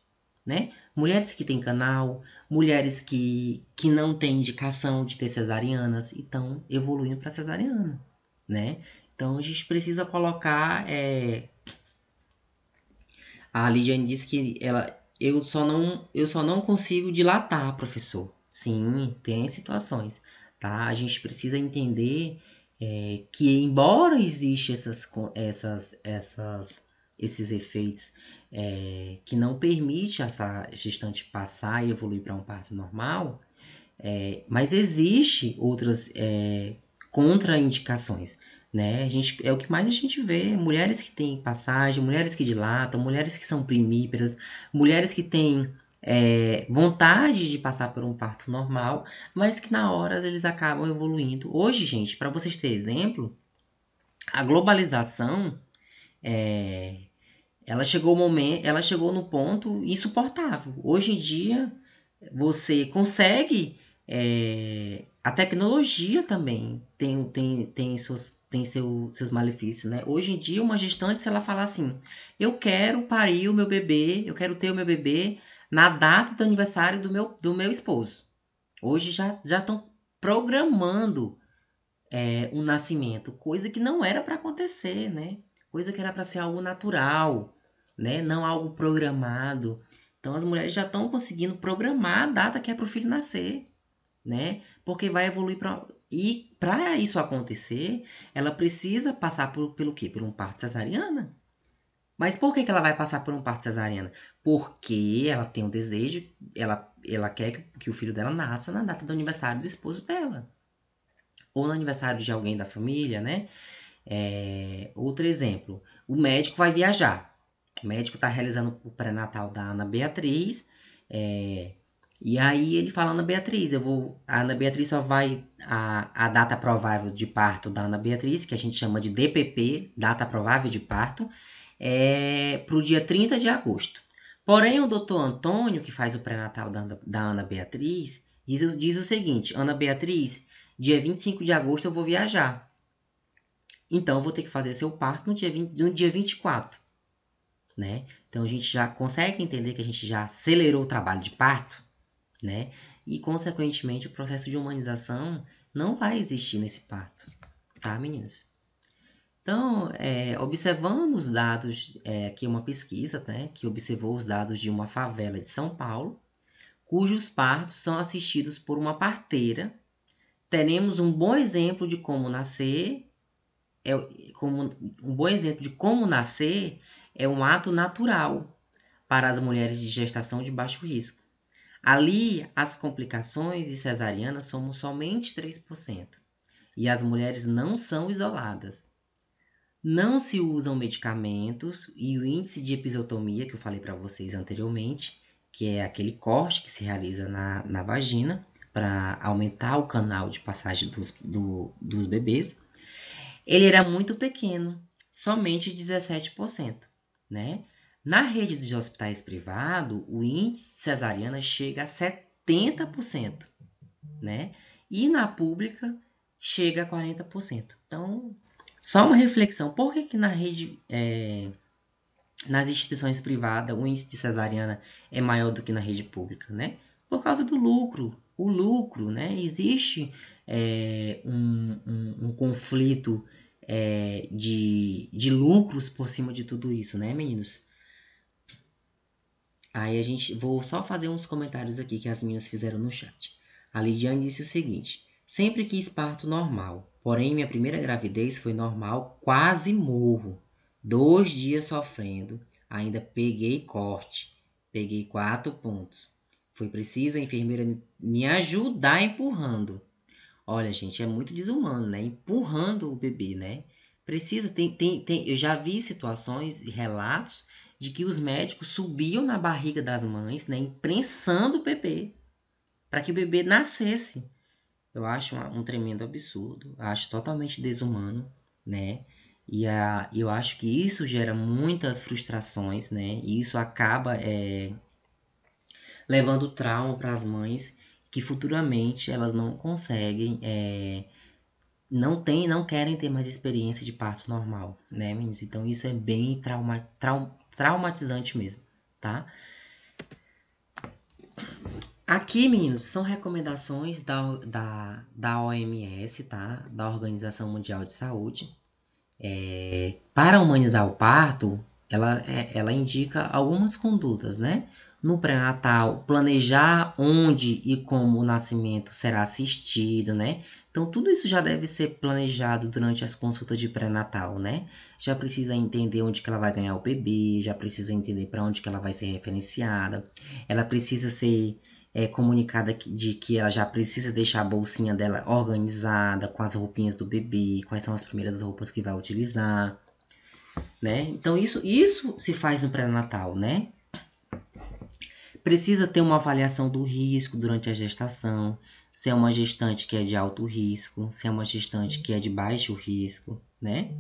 A: né? Mulheres que têm canal, mulheres que, que não têm indicação de ter cesarianas e estão evoluindo para cesariana, né? Então a gente precisa colocar. É... A Lidiane disse que ela, eu só não eu só não consigo dilatar, professor. Sim, tem situações tá? A gente precisa entender é, que embora existam essas, essas, essas, esses efeitos é, que não permite essa gestante passar e evoluir para um parto normal, é, mas existe outras é, contraindicações. Né? A gente, é o que mais a gente vê, mulheres que têm passagem, mulheres que dilatam, mulheres que são primíperas, mulheres que têm é, vontade de passar por um parto normal, mas que na hora eles acabam evoluindo. Hoje, gente, para vocês terem exemplo, a globalização é, ela chegou momento, ela chegou no ponto insuportável. Hoje em dia você consegue é, a tecnologia também tem, tem, tem, seus, tem seu, seus malefícios, né? Hoje em dia, uma gestante, se ela falar assim, eu quero parir o meu bebê, eu quero ter o meu bebê na data do aniversário do meu, do meu esposo. Hoje já estão programando é, um nascimento, coisa que não era para acontecer, né? Coisa que era para ser algo natural, né? Não algo programado. Então as mulheres já estão conseguindo programar a data que é para o filho nascer, né? Porque vai evoluir para e para isso acontecer, ela precisa passar por, pelo quê? Por um parto cesariana, mas por que, que ela vai passar por um parto cesariana? Porque ela tem um desejo, ela, ela quer que, que o filho dela nasça na data do aniversário do esposo dela. Ou no aniversário de alguém da família, né? É, outro exemplo: o médico vai viajar. O médico está realizando o pré-natal da Ana Beatriz. É, e aí ele fala, Ana Beatriz, eu vou. A Ana Beatriz só vai. A, a data provável de parto da Ana Beatriz, que a gente chama de DPP, data provável de parto, é, para o dia 30 de agosto. Porém, o doutor Antônio, que faz o pré-natal da, da, Ana Beatriz, diz, diz o seguinte: Ana Beatriz, dia 25 de agosto eu vou viajar. Então, eu vou ter que fazer seu parto no dia, 20, no dia 24. Né? Então, a gente já consegue entender que a gente já acelerou o trabalho de parto, né? E, consequentemente, o processo de humanização não vai existir nesse parto, tá, meninos? Então, é, observando os dados, é, aqui é uma pesquisa né, que observou os dados de uma favela de São Paulo, cujos partos são assistidos por uma parteira, teremos um bom exemplo de como nascer, é, como, um bom exemplo de como nascer é um ato natural para as mulheres de gestação de baixo risco. Ali, as complicações de cesarianas somam somente 3%, e as mulheres não são isoladas não se usam medicamentos e o índice de episiotomia que eu falei para vocês anteriormente, que é aquele corte que se realiza na, na vagina para aumentar o canal de passagem dos, do, dos bebês, ele era muito pequeno, somente 17%, né? Na rede de hospitais privados, o índice cesariana chega a 70%, né? E na pública chega a 40%. Então, só uma reflexão, por que, que na rede, é, nas instituições privadas, o índice de cesariana é maior do que na rede pública, né? Por causa do lucro. O lucro, né? Existe é, um, um, um, conflito é, de, de lucros por cima de tudo isso, né, meninos? Aí a gente. Vou só fazer uns comentários aqui que as meninas fizeram no chat. A Lidiane disse o seguinte: sempre que esparto normal, Porém, minha primeira gravidez foi normal, quase morro. Dois dias sofrendo, ainda peguei corte. Peguei quatro pontos. Foi preciso a enfermeira me ajudar empurrando. Olha, gente, é muito desumano, né? Empurrando o bebê, né? Precisa, tem, tem, tem. Eu já vi situações e relatos de que os médicos subiam na barriga das mães, né? Imprensando o bebê. Para que o bebê nascesse. Eu acho um, um tremendo absurdo, acho totalmente desumano, né? E a, eu acho que isso gera muitas frustrações, né? E isso acaba é, levando trauma para as mães que futuramente elas não conseguem, é, não tem, não querem ter mais experiência de parto normal, né, meninos? Então isso é bem trauma, trau, traumatizante mesmo, tá? Aqui, meninos, são recomendações da, da, da OMS, tá? Da Organização Mundial de Saúde. É, para humanizar o parto, ela, é, ela indica algumas condutas, né? No pré-natal, planejar onde e como o nascimento será assistido, né? Então, tudo isso já deve ser planejado durante as consultas de pré-natal, né? Já precisa entender onde que ela vai ganhar o bebê, já precisa entender para onde que ela vai ser referenciada. Ela precisa ser é, comunicada de que ela já precisa deixar a bolsinha dela organizada, com as roupinhas do bebê, quais são as primeiras roupas que vai utilizar, né? Então isso, isso se faz no pré-natal, né? Precisa ter uma avaliação do risco durante a gestação, se é uma gestante que é de alto risco, se é uma gestante que é de baixo risco, né?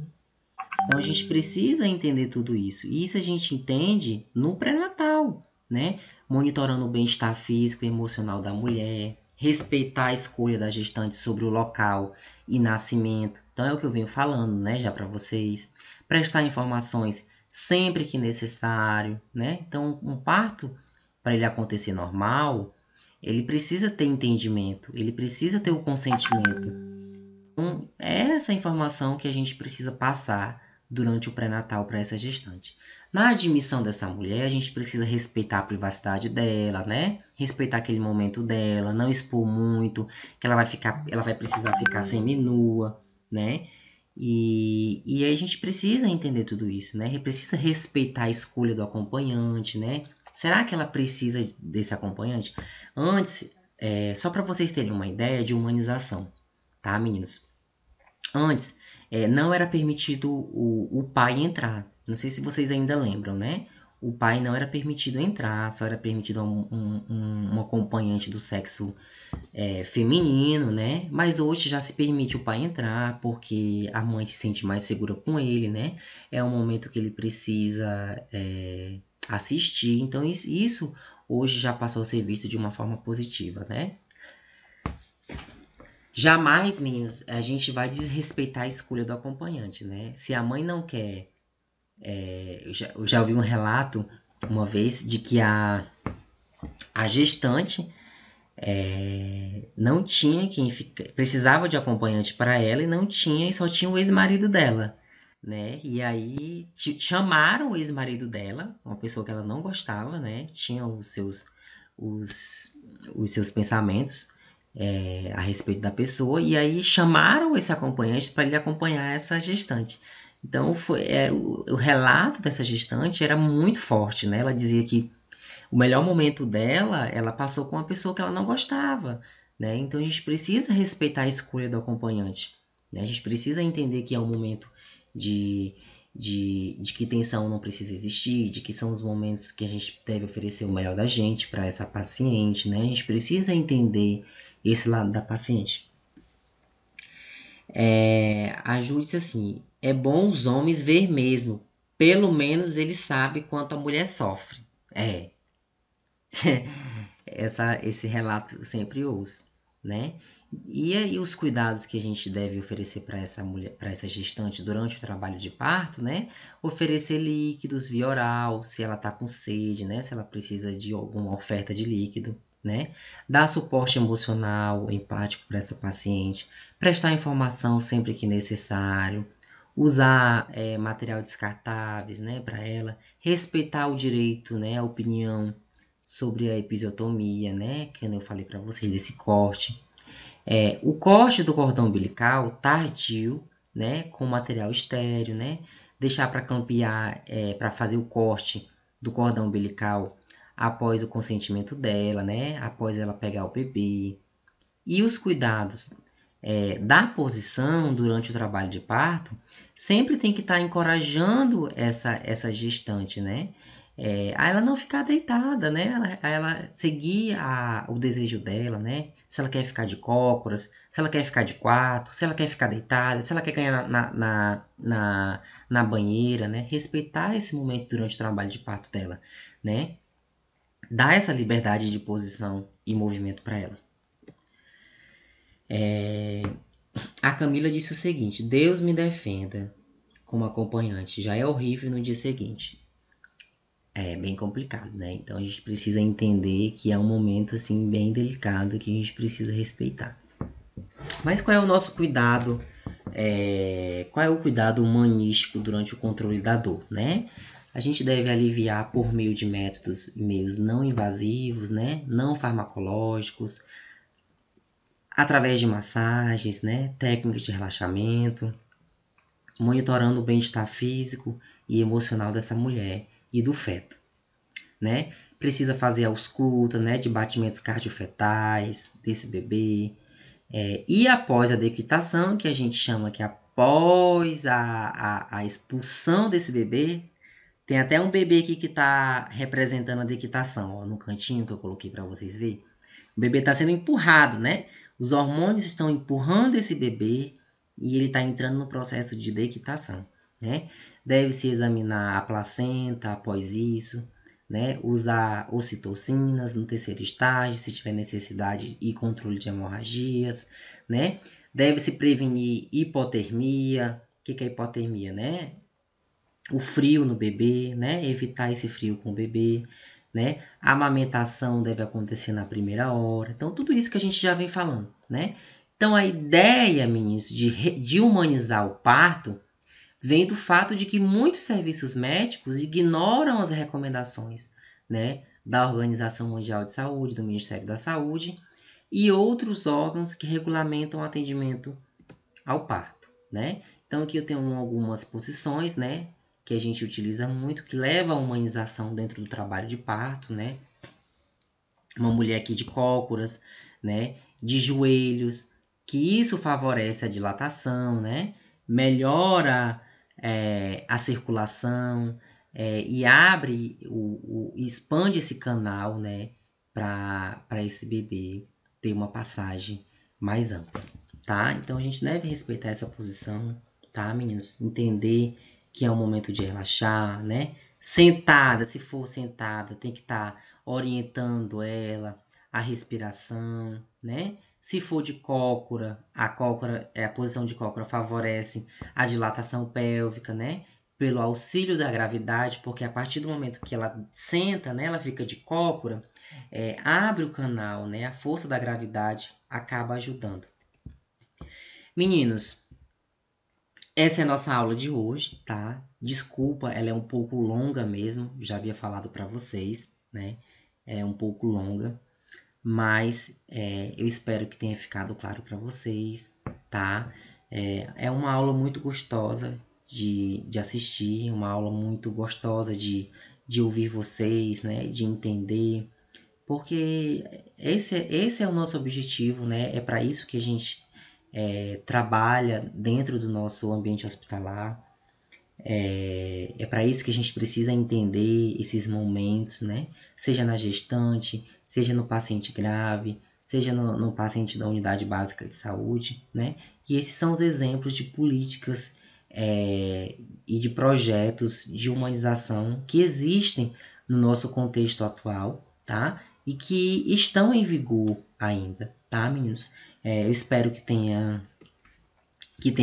A: Então a gente precisa entender tudo isso. E isso a gente entende no pré-natal né? Monitorando o bem-estar físico e emocional da mulher, respeitar a escolha da gestante sobre o local e nascimento. Então é o que eu venho falando, né, já para vocês. Prestar informações sempre que necessário, né? Então, um parto para ele acontecer normal, ele precisa ter entendimento, ele precisa ter o consentimento. Então, é essa informação que a gente precisa passar durante o pré-natal para essa gestante. Na admissão dessa mulher, a gente precisa respeitar a privacidade dela, né? Respeitar aquele momento dela, não expor muito, que ela vai ficar, ela vai precisar ficar seminua, né? E, e a gente precisa entender tudo isso, né? Precisa respeitar a escolha do acompanhante, né? Será que ela precisa desse acompanhante? Antes, é, só para vocês terem uma ideia de humanização, tá, meninos? Antes, é, não era permitido o, o pai entrar, não sei se vocês ainda lembram, né? O pai não era permitido entrar, só era permitido um, um, um, acompanhante do sexo é, feminino, né? Mas hoje já se permite o pai entrar, porque a mãe se sente mais segura com ele, né? É um momento que ele precisa é, assistir. Então, isso hoje já passou a ser visto de uma forma positiva, né? Jamais, meninos, a gente vai desrespeitar a escolha do acompanhante, né? Se a mãe não quer é, eu, já, eu já ouvi um relato uma vez de que a, a gestante é, não tinha quem fica, precisava de acompanhante para ela e não tinha, e só tinha o ex-marido dela. Né? E aí chamaram o ex-marido dela, uma pessoa que ela não gostava, né? Tinha os seus, os, os seus pensamentos é, a respeito da pessoa, e aí chamaram esse acompanhante para ele acompanhar essa gestante. Então, foi, é, o, o, relato dessa gestante era muito forte, né? Ela dizia que o melhor momento dela, ela passou com uma pessoa que ela não gostava, né? Então, a gente precisa respeitar a escolha do acompanhante, né? A gente precisa entender que é um momento de, de, de que tensão não precisa existir, de que são os momentos que a gente deve oferecer o melhor da gente para essa paciente, né? A gente precisa entender esse lado da paciente. É, a Ju disse assim: é bom os homens ver mesmo, pelo menos ele sabe quanto a mulher sofre. É. [laughs] Essa, esse relato eu sempre ouço, né? E aí os cuidados que a gente deve oferecer para essa mulher, para essa gestante durante o trabalho de parto, né? Oferecer líquidos via oral, se ela tá com sede, né? Se ela precisa de alguma oferta de líquido, né? Dar suporte emocional, empático para essa paciente, prestar informação sempre que necessário, usar é, material descartáveis né, para ela, respeitar o direito, né, a opinião sobre a episiotomia, né, que eu falei para vocês desse corte. É, o corte do cordão umbilical tardio, né, com material estéreo, né, deixar para campear, é, para fazer o corte do cordão umbilical após o consentimento dela, né, após ela pegar o bebê. E os cuidados é, da posição durante o trabalho de parto, sempre tem que estar tá encorajando essa, essa gestante, né? É, a ela não ficar deitada, né? A ela seguir a, o desejo dela, né? Se ela quer ficar de cócoras, se ela quer ficar de quarto, se ela quer ficar deitada, se ela quer ganhar na, na, na, na banheira, né? Respeitar esse momento durante o trabalho de parto dela, né? Dar essa liberdade de posição e movimento para ela. É, a Camila disse o seguinte: Deus me defenda como acompanhante. Já é horrível no dia seguinte. É bem complicado, né? Então a gente precisa entender que é um momento assim bem delicado que a gente precisa respeitar. Mas qual é o nosso cuidado? É, qual é o cuidado humanístico durante o controle da dor, né? A gente deve aliviar por meio de métodos meios não invasivos, né? Não farmacológicos, através de massagens, né, técnicas de relaxamento, monitorando o bem-estar físico e emocional dessa mulher e do feto, né? Precisa fazer a ausculta, né, de batimentos cardiofetais desse bebê. É, e após a dequitação, que a gente chama que após a, a, a expulsão desse bebê, tem até um bebê aqui que está representando a dequitação, ó, no cantinho que eu coloquei para vocês verem. O bebê está sendo empurrado, né? Os hormônios estão empurrando esse bebê e ele está entrando no processo de dequitação, né? Deve-se examinar a placenta após isso, né? Usar ocitocinas no terceiro estágio, se tiver necessidade, e controle de hemorragias, né? Deve-se prevenir hipotermia. O que, que é hipotermia, né? O frio no bebê, né? Evitar esse frio com o bebê né? A amamentação deve acontecer na primeira hora. Então, tudo isso que a gente já vem falando, né? Então, a ideia, meninos, de, de humanizar o parto vem do fato de que muitos serviços médicos ignoram as recomendações, né? Da Organização Mundial de Saúde, do Ministério da Saúde e outros órgãos que regulamentam o atendimento ao parto, né? Então, aqui eu tenho algumas posições, né? que a gente utiliza muito, que leva à humanização dentro do trabalho de parto, né? Uma mulher aqui de cócoras, né? De joelhos, que isso favorece a dilatação, né? Melhora é, a circulação é, e abre, o, o, expande esse canal, né? Para esse bebê ter uma passagem mais ampla, tá? Então a gente deve respeitar essa posição, tá, meninos? Entender que é um momento de relaxar, né? Sentada, se for sentada, tem que estar tá orientando ela a respiração, né? Se for de cócora, a cócora, é a posição de cócora favorece a dilatação pélvica, né? Pelo auxílio da gravidade, porque a partir do momento que ela senta, né, ela fica de cócora, é, abre o canal, né? A força da gravidade acaba ajudando. Meninos, essa é a nossa aula de hoje, tá? Desculpa, ela é um pouco longa mesmo, já havia falado para vocês, né? É um pouco longa, mas é, eu espero que tenha ficado claro para vocês, tá? É, é uma aula muito gostosa de, de assistir, uma aula muito gostosa de, de ouvir vocês, né? De entender, porque esse, é, esse é o nosso objetivo, né? É para isso que a gente é, trabalha dentro do nosso ambiente hospitalar. É, é para isso que a gente precisa entender esses momentos, né? Seja na gestante, seja no paciente grave, seja no, no paciente da unidade básica de saúde, né? E esses são os exemplos de políticas é, e de projetos de humanização que existem no nosso contexto atual, tá? E que estão em vigor ainda, tá, meninos? É, eu espero que tenha que tenha